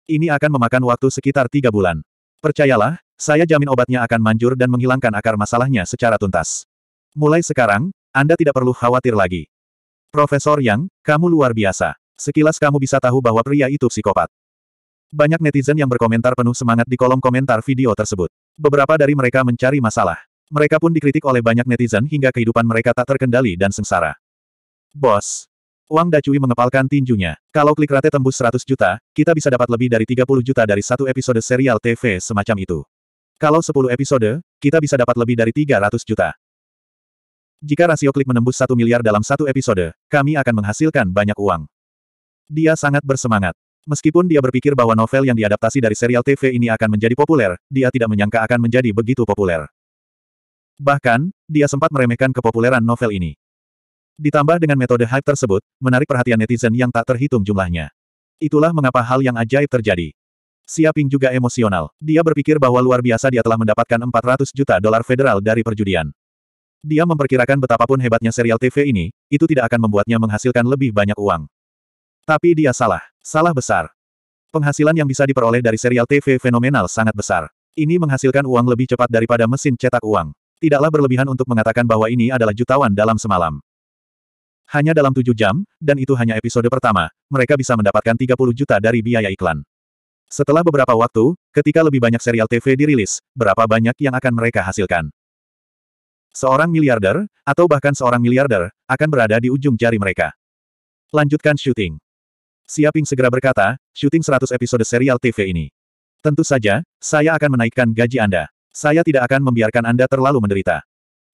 Ini akan memakan waktu sekitar tiga bulan. Percayalah, saya jamin obatnya akan manjur dan menghilangkan akar masalahnya secara tuntas. Mulai sekarang, Anda tidak perlu khawatir lagi. Profesor Yang, kamu luar biasa. Sekilas kamu bisa tahu bahwa pria itu psikopat. Banyak netizen yang berkomentar penuh semangat di kolom komentar video tersebut. Beberapa dari mereka mencari masalah. Mereka pun dikritik oleh banyak netizen hingga kehidupan mereka tak terkendali dan sengsara. Bos. Wang Dacui mengepalkan tinjunya. Kalau klik rate tembus 100 juta, kita bisa dapat lebih dari 30 juta dari satu episode serial TV semacam itu. Kalau 10 episode, kita bisa dapat lebih dari 300 juta. Jika rasio klik menembus 1 miliar dalam satu episode, kami akan menghasilkan banyak uang. Dia sangat bersemangat. Meskipun dia berpikir bahwa novel yang diadaptasi dari serial TV ini akan menjadi populer, dia tidak menyangka akan menjadi begitu populer. Bahkan, dia sempat meremehkan kepopuleran novel ini. Ditambah dengan metode hype tersebut, menarik perhatian netizen yang tak terhitung jumlahnya. Itulah mengapa hal yang ajaib terjadi. Siaping juga emosional. Dia berpikir bahwa luar biasa dia telah mendapatkan 400 juta dolar federal dari perjudian. Dia memperkirakan betapapun hebatnya serial TV ini, itu tidak akan membuatnya menghasilkan lebih banyak uang. Tapi dia salah. Salah besar. Penghasilan yang bisa diperoleh dari serial TV fenomenal sangat besar. Ini menghasilkan uang lebih cepat daripada mesin cetak uang. Tidaklah berlebihan untuk mengatakan bahwa ini adalah jutawan dalam semalam. Hanya dalam tujuh jam, dan itu hanya episode pertama, mereka bisa mendapatkan 30 juta dari biaya iklan. Setelah beberapa waktu, ketika lebih banyak serial TV dirilis, berapa banyak yang akan mereka hasilkan? Seorang miliarder, atau bahkan seorang miliarder, akan berada di ujung jari mereka. Lanjutkan syuting. Siaping segera berkata, syuting 100 episode serial TV ini. Tentu saja, saya akan menaikkan gaji Anda. Saya tidak akan membiarkan Anda terlalu menderita.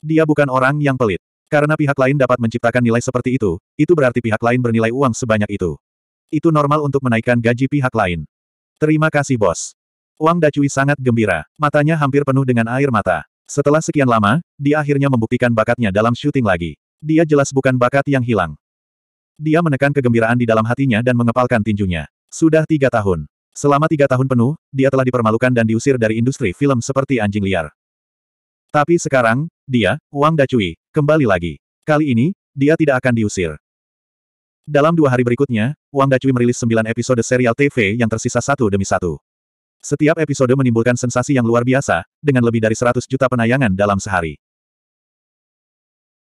Dia bukan orang yang pelit. Karena pihak lain dapat menciptakan nilai seperti itu, itu berarti pihak lain bernilai uang sebanyak itu. Itu normal untuk menaikkan gaji pihak lain. Terima kasih bos. Wang Dacui sangat gembira, matanya hampir penuh dengan air mata. Setelah sekian lama, dia akhirnya membuktikan bakatnya dalam syuting lagi. Dia jelas bukan bakat yang hilang. Dia menekan kegembiraan di dalam hatinya dan mengepalkan tinjunya. Sudah tiga tahun. Selama tiga tahun penuh, dia telah dipermalukan dan diusir dari industri film seperti anjing liar. Tapi sekarang, dia, Wang Dacui, kembali lagi. Kali ini, dia tidak akan diusir. Dalam dua hari berikutnya, Wang Dacui merilis sembilan episode serial TV yang tersisa satu demi satu. Setiap episode menimbulkan sensasi yang luar biasa, dengan lebih dari 100 juta penayangan dalam sehari.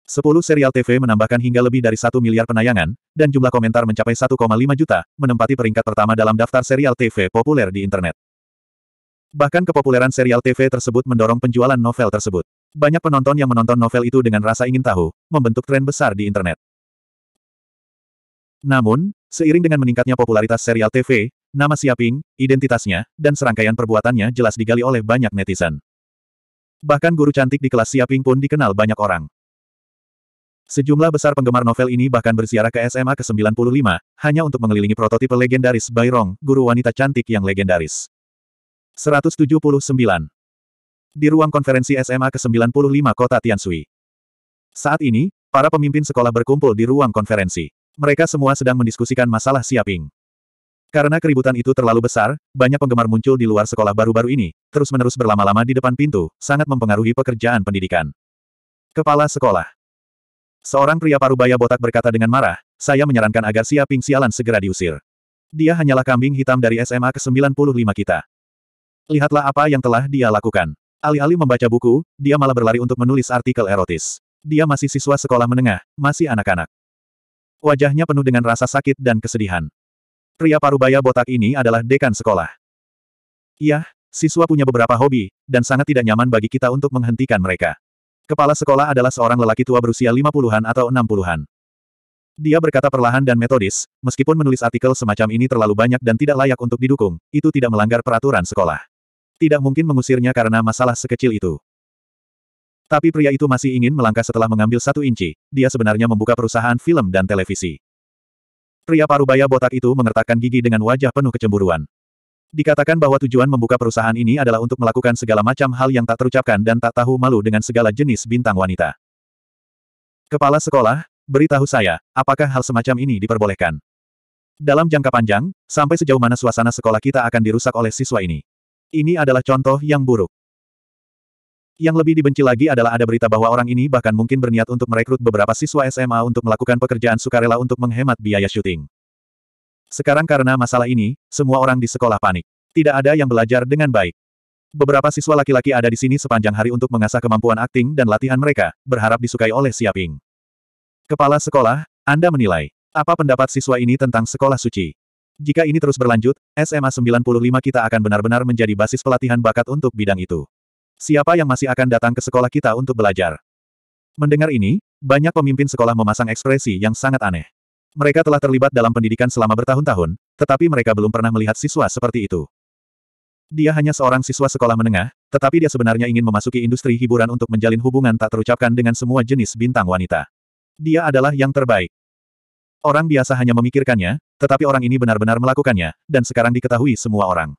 10 serial TV menambahkan hingga lebih dari 1 miliar penayangan, dan jumlah komentar mencapai 1,5 juta, menempati peringkat pertama dalam daftar serial TV populer di internet. Bahkan kepopuleran serial TV tersebut mendorong penjualan novel tersebut. Banyak penonton yang menonton novel itu dengan rasa ingin tahu, membentuk tren besar di internet. Namun, seiring dengan meningkatnya popularitas serial TV, nama Siaping, identitasnya, dan serangkaian perbuatannya jelas digali oleh banyak netizen. Bahkan guru cantik di kelas Siaping pun dikenal banyak orang. Sejumlah besar penggemar novel ini bahkan bersiarah ke SMA ke-95, hanya untuk mengelilingi prototipe legendaris Bairong, guru wanita cantik yang legendaris. 179. Di ruang konferensi SMA ke-95 kota Tiansui. Saat ini, para pemimpin sekolah berkumpul di ruang konferensi. Mereka semua sedang mendiskusikan masalah Siaping. Karena keributan itu terlalu besar, banyak penggemar muncul di luar sekolah baru-baru ini, terus-menerus berlama-lama di depan pintu, sangat mempengaruhi pekerjaan pendidikan. Kepala Sekolah Seorang pria parubaya botak berkata dengan marah, saya menyarankan agar Xia Ping sialan segera diusir. Dia hanyalah kambing hitam dari SMA ke-95 kita. Lihatlah apa yang telah dia lakukan. Alih-alih membaca buku, dia malah berlari untuk menulis artikel erotis. Dia masih siswa sekolah menengah, masih anak-anak. Wajahnya penuh dengan rasa sakit dan kesedihan. Pria parubaya botak ini adalah dekan sekolah. Yah, siswa punya beberapa hobi, dan sangat tidak nyaman bagi kita untuk menghentikan mereka. Kepala sekolah adalah seorang lelaki tua berusia 50-an atau 60-an. Dia berkata perlahan dan metodis, meskipun menulis artikel semacam ini terlalu banyak dan tidak layak untuk didukung, itu tidak melanggar peraturan sekolah. Tidak mungkin mengusirnya karena masalah sekecil itu. Tapi pria itu masih ingin melangkah setelah mengambil satu inci, dia sebenarnya membuka perusahaan film dan televisi. Pria parubaya botak itu mengertakkan gigi dengan wajah penuh kecemburuan. Dikatakan bahwa tujuan membuka perusahaan ini adalah untuk melakukan segala macam hal yang tak terucapkan dan tak tahu malu dengan segala jenis bintang wanita. Kepala sekolah, beritahu saya, apakah hal semacam ini diperbolehkan? Dalam jangka panjang, sampai sejauh mana suasana sekolah kita akan dirusak oleh siswa ini? Ini adalah contoh yang buruk. Yang lebih dibenci lagi adalah ada berita bahwa orang ini bahkan mungkin berniat untuk merekrut beberapa siswa SMA untuk melakukan pekerjaan sukarela untuk menghemat biaya syuting. Sekarang karena masalah ini, semua orang di sekolah panik. Tidak ada yang belajar dengan baik. Beberapa siswa laki-laki ada di sini sepanjang hari untuk mengasah kemampuan akting dan latihan mereka, berharap disukai oleh Siaping. Kepala sekolah, Anda menilai, apa pendapat siswa ini tentang sekolah suci? Jika ini terus berlanjut, SMA 95 kita akan benar-benar menjadi basis pelatihan bakat untuk bidang itu. Siapa yang masih akan datang ke sekolah kita untuk belajar? Mendengar ini, banyak pemimpin sekolah memasang ekspresi yang sangat aneh. Mereka telah terlibat dalam pendidikan selama bertahun-tahun, tetapi mereka belum pernah melihat siswa seperti itu. Dia hanya seorang siswa sekolah menengah, tetapi dia sebenarnya ingin memasuki industri hiburan untuk menjalin hubungan tak terucapkan dengan semua jenis bintang wanita. Dia adalah yang terbaik. Orang biasa hanya memikirkannya, tetapi orang ini benar-benar melakukannya, dan sekarang diketahui semua orang.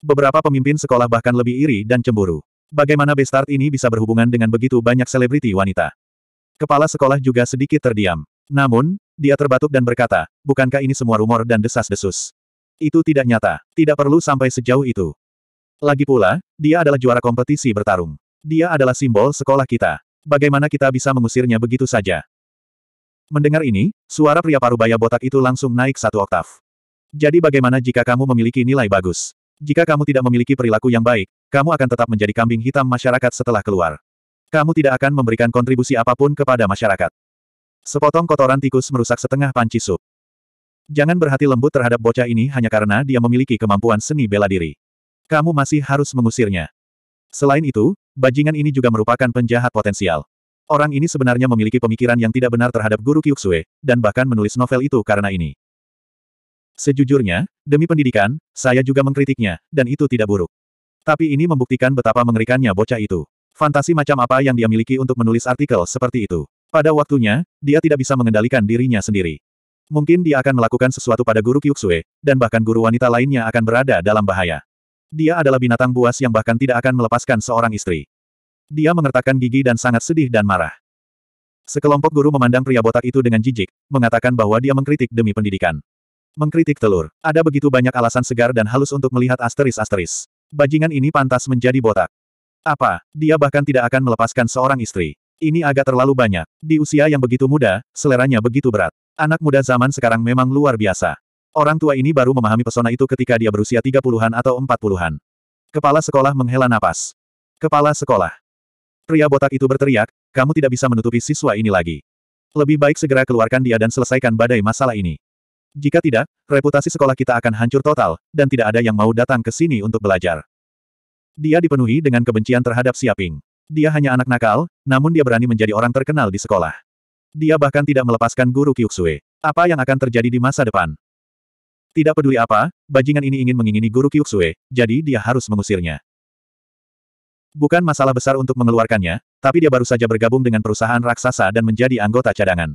Beberapa pemimpin sekolah bahkan lebih iri dan cemburu. Bagaimana Bestart ini bisa berhubungan dengan begitu banyak selebriti wanita? Kepala sekolah juga sedikit terdiam. Namun, dia terbatuk dan berkata, bukankah ini semua rumor dan desas-desus? Itu tidak nyata, tidak perlu sampai sejauh itu. Lagi pula, dia adalah juara kompetisi bertarung. Dia adalah simbol sekolah kita. Bagaimana kita bisa mengusirnya begitu saja? Mendengar ini, suara pria parubaya botak itu langsung naik satu oktav. Jadi bagaimana jika kamu memiliki nilai bagus? Jika kamu tidak memiliki perilaku yang baik, kamu akan tetap menjadi kambing hitam masyarakat setelah keluar. Kamu tidak akan memberikan kontribusi apapun kepada masyarakat. Sepotong kotoran tikus merusak setengah panci sup. Jangan berhati lembut terhadap bocah ini hanya karena dia memiliki kemampuan seni bela diri. Kamu masih harus mengusirnya. Selain itu, bajingan ini juga merupakan penjahat potensial. Orang ini sebenarnya memiliki pemikiran yang tidak benar terhadap guru Kyuksue, dan bahkan menulis novel itu karena ini. Sejujurnya, demi pendidikan, saya juga mengkritiknya, dan itu tidak buruk. Tapi ini membuktikan betapa mengerikannya bocah itu. Fantasi macam apa yang dia miliki untuk menulis artikel seperti itu. Pada waktunya, dia tidak bisa mengendalikan dirinya sendiri. Mungkin dia akan melakukan sesuatu pada guru Kyuksue, dan bahkan guru wanita lainnya akan berada dalam bahaya. Dia adalah binatang buas yang bahkan tidak akan melepaskan seorang istri. Dia mengertakkan gigi dan sangat sedih dan marah. Sekelompok guru memandang pria botak itu dengan jijik, mengatakan bahwa dia mengkritik demi pendidikan. Mengkritik telur. Ada begitu banyak alasan segar dan halus untuk melihat asteris-asteris. Bajingan ini pantas menjadi botak. Apa, dia bahkan tidak akan melepaskan seorang istri. Ini agak terlalu banyak. Di usia yang begitu muda, seleranya begitu berat. Anak muda zaman sekarang memang luar biasa. Orang tua ini baru memahami pesona itu ketika dia berusia 30-an atau 40-an. Kepala sekolah menghela napas. Kepala sekolah. Pria botak itu berteriak, kamu tidak bisa menutupi siswa ini lagi. Lebih baik segera keluarkan dia dan selesaikan badai masalah ini. Jika tidak, reputasi sekolah kita akan hancur total, dan tidak ada yang mau datang ke sini untuk belajar. Dia dipenuhi dengan kebencian terhadap Siaping. Dia hanya anak nakal, namun dia berani menjadi orang terkenal di sekolah. Dia bahkan tidak melepaskan guru Kyuksue. Apa yang akan terjadi di masa depan? Tidak peduli apa, bajingan ini ingin mengingini guru Kyuksue, jadi dia harus mengusirnya. Bukan masalah besar untuk mengeluarkannya, tapi dia baru saja bergabung dengan perusahaan raksasa dan menjadi anggota cadangan.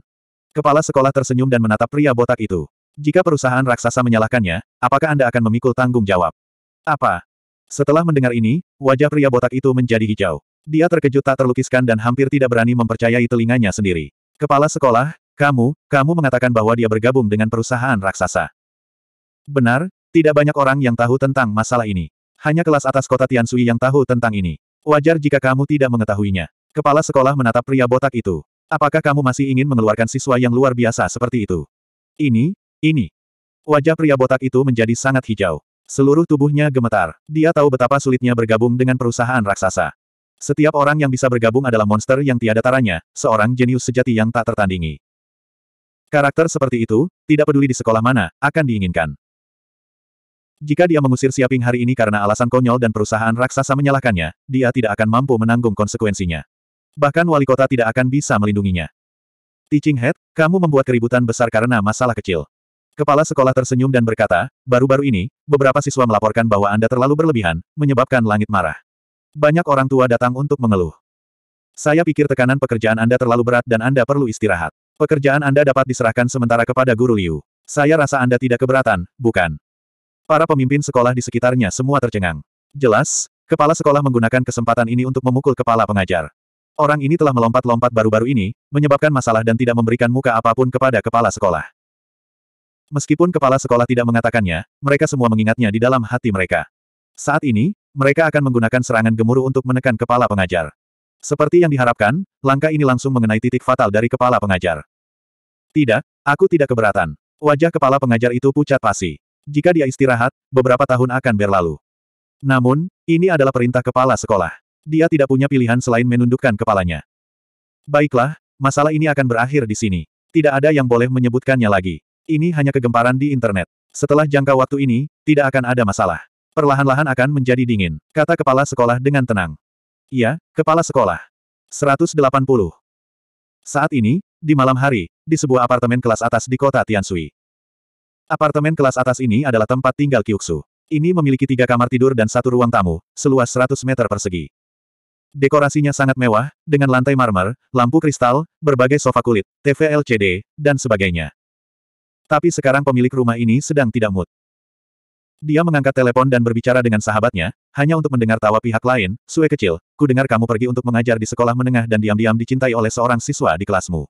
Kepala sekolah tersenyum dan menatap pria botak itu. Jika perusahaan raksasa menyalahkannya, apakah Anda akan memikul tanggung jawab? Apa? Setelah mendengar ini, wajah pria botak itu menjadi hijau. Dia terkejut tak terlukiskan dan hampir tidak berani mempercayai telinganya sendiri. Kepala sekolah, kamu, kamu mengatakan bahwa dia bergabung dengan perusahaan raksasa. Benar, tidak banyak orang yang tahu tentang masalah ini. Hanya kelas atas kota Tiansui yang tahu tentang ini. Wajar jika kamu tidak mengetahuinya. Kepala sekolah menatap pria botak itu. Apakah kamu masih ingin mengeluarkan siswa yang luar biasa seperti itu? Ini, ini. Wajah pria botak itu menjadi sangat hijau. Seluruh tubuhnya gemetar. Dia tahu betapa sulitnya bergabung dengan perusahaan raksasa. Setiap orang yang bisa bergabung adalah monster yang tiada taranya, seorang jenius sejati yang tak tertandingi. Karakter seperti itu, tidak peduli di sekolah mana, akan diinginkan. Jika dia mengusir Siaping hari ini karena alasan konyol dan perusahaan raksasa menyalahkannya, dia tidak akan mampu menanggung konsekuensinya. Bahkan wali kota tidak akan bisa melindunginya. Teaching Head, kamu membuat keributan besar karena masalah kecil. Kepala sekolah tersenyum dan berkata, baru-baru ini, beberapa siswa melaporkan bahwa Anda terlalu berlebihan, menyebabkan langit marah. Banyak orang tua datang untuk mengeluh. Saya pikir tekanan pekerjaan Anda terlalu berat dan Anda perlu istirahat. Pekerjaan Anda dapat diserahkan sementara kepada Guru Liu. Saya rasa Anda tidak keberatan, bukan? Para pemimpin sekolah di sekitarnya semua tercengang. Jelas, kepala sekolah menggunakan kesempatan ini untuk memukul kepala pengajar. Orang ini telah melompat-lompat baru-baru ini, menyebabkan masalah dan tidak memberikan muka apapun kepada kepala sekolah. Meskipun kepala sekolah tidak mengatakannya, mereka semua mengingatnya di dalam hati mereka. Saat ini, mereka akan menggunakan serangan gemuruh untuk menekan kepala pengajar. Seperti yang diharapkan, langkah ini langsung mengenai titik fatal dari kepala pengajar. Tidak, aku tidak keberatan. Wajah kepala pengajar itu pucat pasi. Jika dia istirahat, beberapa tahun akan berlalu. Namun, ini adalah perintah kepala sekolah. Dia tidak punya pilihan selain menundukkan kepalanya. Baiklah, masalah ini akan berakhir di sini. Tidak ada yang boleh menyebutkannya lagi. Ini hanya kegemparan di internet. Setelah jangka waktu ini, tidak akan ada masalah. Perlahan-lahan akan menjadi dingin, kata kepala sekolah dengan tenang. Iya, kepala sekolah. 180. Saat ini, di malam hari, di sebuah apartemen kelas atas di kota Tiansui. Apartemen kelas atas ini adalah tempat tinggal Kyuksu. Ini memiliki tiga kamar tidur dan satu ruang tamu, seluas 100 meter persegi. Dekorasinya sangat mewah, dengan lantai marmer, lampu kristal, berbagai sofa kulit, TV LCD, dan sebagainya. Tapi sekarang pemilik rumah ini sedang tidak mood. Dia mengangkat telepon dan berbicara dengan sahabatnya, hanya untuk mendengar tawa pihak lain, Sue kecil, ku dengar kamu pergi untuk mengajar di sekolah menengah dan diam-diam dicintai oleh seorang siswa di kelasmu.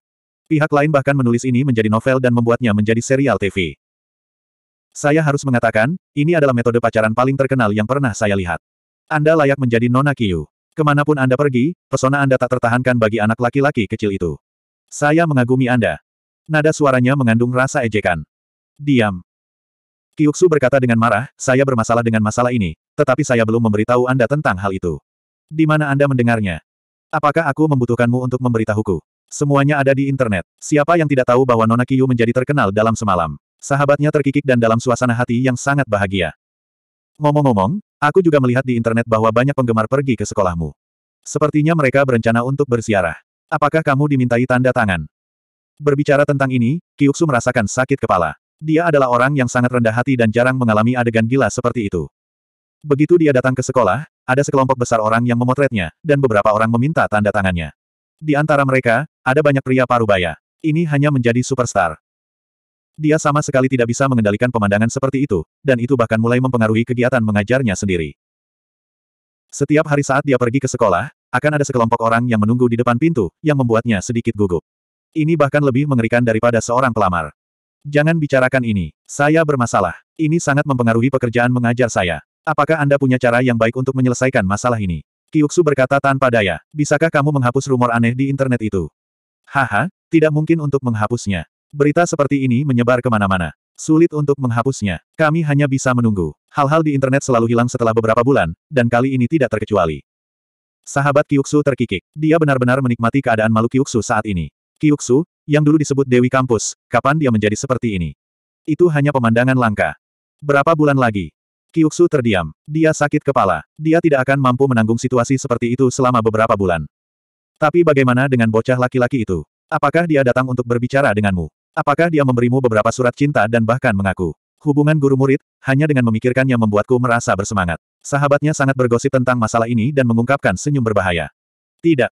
Pihak lain bahkan menulis ini menjadi novel dan membuatnya menjadi serial TV. Saya harus mengatakan, ini adalah metode pacaran paling terkenal yang pernah saya lihat. Anda layak menjadi Nona Kiyu. Kemanapun Anda pergi, pesona Anda tak tertahankan bagi anak laki-laki kecil itu. Saya mengagumi Anda. Nada suaranya mengandung rasa ejekan. Diam. Kyuksu berkata dengan marah, saya bermasalah dengan masalah ini, tetapi saya belum memberitahu Anda tentang hal itu. Di mana Anda mendengarnya? Apakah aku membutuhkanmu untuk memberitahuku? Semuanya ada di internet. Siapa yang tidak tahu bahwa Nona Kiyu menjadi terkenal dalam semalam? Sahabatnya terkikik dan dalam suasana hati yang sangat bahagia. Ngomong-ngomong, aku juga melihat di internet bahwa banyak penggemar pergi ke sekolahmu. Sepertinya mereka berencana untuk bersiarah. Apakah kamu dimintai tanda tangan? Berbicara tentang ini, Kyuksu merasakan sakit kepala. Dia adalah orang yang sangat rendah hati dan jarang mengalami adegan gila seperti itu. Begitu dia datang ke sekolah, ada sekelompok besar orang yang memotretnya, dan beberapa orang meminta tanda tangannya. Di antara mereka, ada banyak pria parubaya. Ini hanya menjadi superstar. Dia sama sekali tidak bisa mengendalikan pemandangan seperti itu, dan itu bahkan mulai mempengaruhi kegiatan mengajarnya sendiri. Setiap hari saat dia pergi ke sekolah, akan ada sekelompok orang yang menunggu di depan pintu, yang membuatnya sedikit gugup. Ini bahkan lebih mengerikan daripada seorang pelamar. Jangan bicarakan ini. Saya bermasalah. Ini sangat mempengaruhi pekerjaan mengajar saya. Apakah Anda punya cara yang baik untuk menyelesaikan masalah ini? Kyuksu berkata tanpa daya. Bisakah kamu menghapus rumor aneh di internet itu? Haha, tidak mungkin untuk menghapusnya. Berita seperti ini menyebar kemana-mana. Sulit untuk menghapusnya. Kami hanya bisa menunggu. Hal-hal di internet selalu hilang setelah beberapa bulan, dan kali ini tidak terkecuali. Sahabat Kyuksu terkikik. Dia benar-benar menikmati keadaan malu Kyuksu saat ini. Kyuksu, yang dulu disebut Dewi Kampus, kapan dia menjadi seperti ini? Itu hanya pemandangan langka. Berapa bulan lagi? Kyuksu terdiam. Dia sakit kepala. Dia tidak akan mampu menanggung situasi seperti itu selama beberapa bulan. Tapi bagaimana dengan bocah laki-laki itu? Apakah dia datang untuk berbicara denganmu? Apakah dia memberimu beberapa surat cinta dan bahkan mengaku? Hubungan guru-murid, hanya dengan memikirkannya membuatku merasa bersemangat. Sahabatnya sangat bergosip tentang masalah ini dan mengungkapkan senyum berbahaya. Tidak,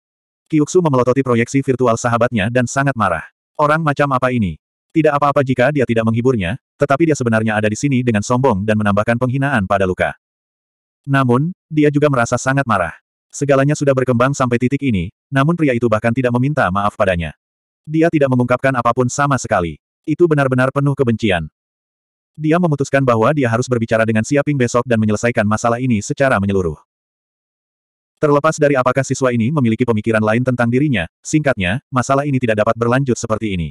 Kyuksu memelototi proyeksi virtual sahabatnya dan sangat marah. Orang macam apa ini? Tidak apa-apa jika dia tidak menghiburnya, tetapi dia sebenarnya ada di sini dengan sombong dan menambahkan penghinaan pada luka. Namun, dia juga merasa sangat marah. Segalanya sudah berkembang sampai titik ini, namun pria itu bahkan tidak meminta maaf padanya. Dia tidak mengungkapkan apapun sama sekali. Itu benar-benar penuh kebencian. Dia memutuskan bahwa dia harus berbicara dengan Siaping besok dan menyelesaikan masalah ini secara menyeluruh. Terlepas dari apakah siswa ini memiliki pemikiran lain tentang dirinya, singkatnya, masalah ini tidak dapat berlanjut seperti ini.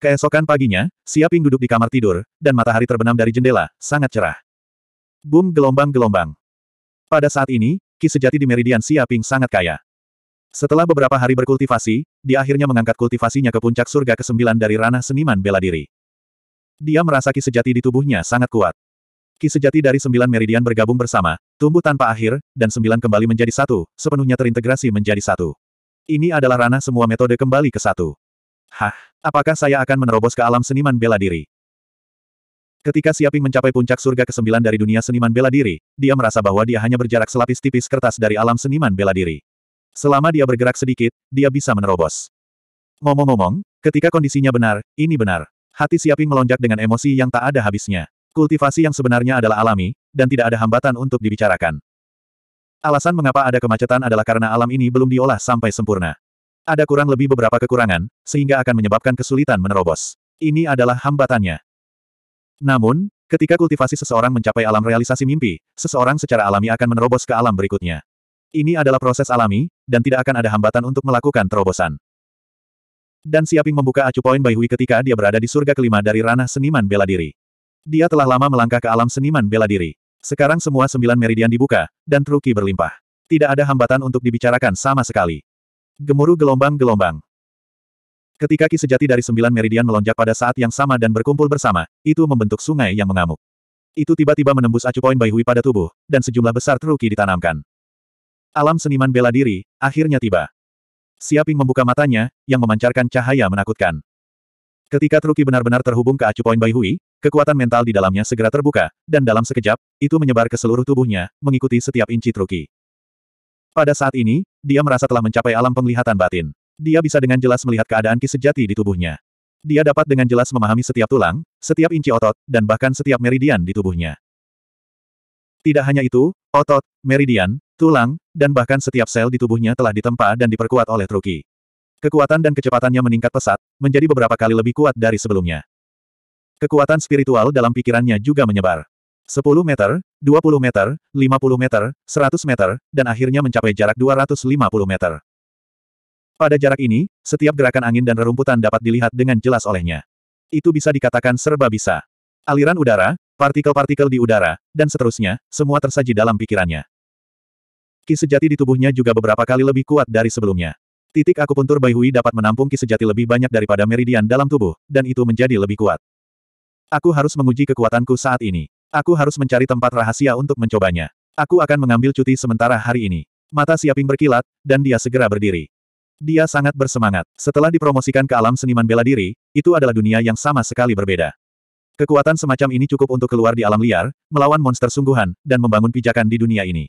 Keesokan paginya, Siaping duduk di kamar tidur, dan matahari terbenam dari jendela, sangat cerah. Boom gelombang-gelombang. Pada saat ini, ki sejati di Meridian Siaping sangat kaya. Setelah beberapa hari berkultivasi, dia akhirnya mengangkat kultivasinya ke puncak surga ke-9 dari ranah seniman bela diri. Dia merasa ki sejati di tubuhnya sangat kuat. Ki sejati dari sembilan meridian bergabung bersama, tumbuh tanpa akhir, dan sembilan kembali menjadi satu, sepenuhnya terintegrasi menjadi satu. Ini adalah ranah semua metode kembali ke satu. Hah, apakah saya akan menerobos ke alam seniman bela diri? Ketika Siaping mencapai puncak surga ke-9 dari dunia seniman bela diri, dia merasa bahwa dia hanya berjarak selapis tipis kertas dari alam seniman bela diri. Selama dia bergerak sedikit, dia bisa menerobos. Ngomong-ngomong, ketika kondisinya benar, ini benar. Hati Siaping melonjak dengan emosi yang tak ada habisnya. Kultivasi yang sebenarnya adalah alami, dan tidak ada hambatan untuk dibicarakan. Alasan mengapa ada kemacetan adalah karena alam ini belum diolah sampai sempurna. Ada kurang lebih beberapa kekurangan, sehingga akan menyebabkan kesulitan menerobos. Ini adalah hambatannya. Namun, ketika kultivasi seseorang mencapai alam realisasi mimpi, seseorang secara alami akan menerobos ke alam berikutnya. Ini adalah proses alami, dan tidak akan ada hambatan untuk melakukan terobosan. Dan Siaping membuka acu poin Bai ketika dia berada di surga kelima dari ranah seniman bela diri. Dia telah lama melangkah ke alam seniman bela diri. Sekarang semua sembilan meridian dibuka, dan truki berlimpah. Tidak ada hambatan untuk dibicarakan sama sekali. Gemuruh gelombang-gelombang. Ketika ki sejati dari sembilan meridian melonjak pada saat yang sama dan berkumpul bersama, itu membentuk sungai yang mengamuk. Itu tiba-tiba menembus acu poin bayi Hui pada tubuh, dan sejumlah besar truki ditanamkan. Alam seniman bela diri, akhirnya tiba. Siaping membuka matanya, yang memancarkan cahaya menakutkan. Ketika truki benar-benar terhubung ke acu poin Bai Hui, Kekuatan mental di dalamnya segera terbuka, dan dalam sekejap, itu menyebar ke seluruh tubuhnya, mengikuti setiap inci Truki. Pada saat ini, dia merasa telah mencapai alam penglihatan batin. Dia bisa dengan jelas melihat keadaan ki sejati di tubuhnya. Dia dapat dengan jelas memahami setiap tulang, setiap inci otot, dan bahkan setiap meridian di tubuhnya. Tidak hanya itu, otot, meridian, tulang, dan bahkan setiap sel di tubuhnya telah ditempa dan diperkuat oleh Truki. Kekuatan dan kecepatannya meningkat pesat, menjadi beberapa kali lebih kuat dari sebelumnya. Kekuatan spiritual dalam pikirannya juga menyebar. 10 meter, 20 meter, 50 meter, 100 meter, dan akhirnya mencapai jarak 250 meter. Pada jarak ini, setiap gerakan angin dan rerumputan dapat dilihat dengan jelas olehnya. Itu bisa dikatakan serba bisa. Aliran udara, partikel-partikel di udara, dan seterusnya, semua tersaji dalam pikirannya. Ki sejati di tubuhnya juga beberapa kali lebih kuat dari sebelumnya. Titik akupuntur Baihui dapat menampung ki sejati lebih banyak daripada meridian dalam tubuh, dan itu menjadi lebih kuat. Aku harus menguji kekuatanku saat ini. Aku harus mencari tempat rahasia untuk mencobanya. Aku akan mengambil cuti sementara hari ini. Mata Siaping berkilat, dan dia segera berdiri. Dia sangat bersemangat. Setelah dipromosikan ke alam seniman bela diri, itu adalah dunia yang sama sekali berbeda. Kekuatan semacam ini cukup untuk keluar di alam liar, melawan monster sungguhan, dan membangun pijakan di dunia ini.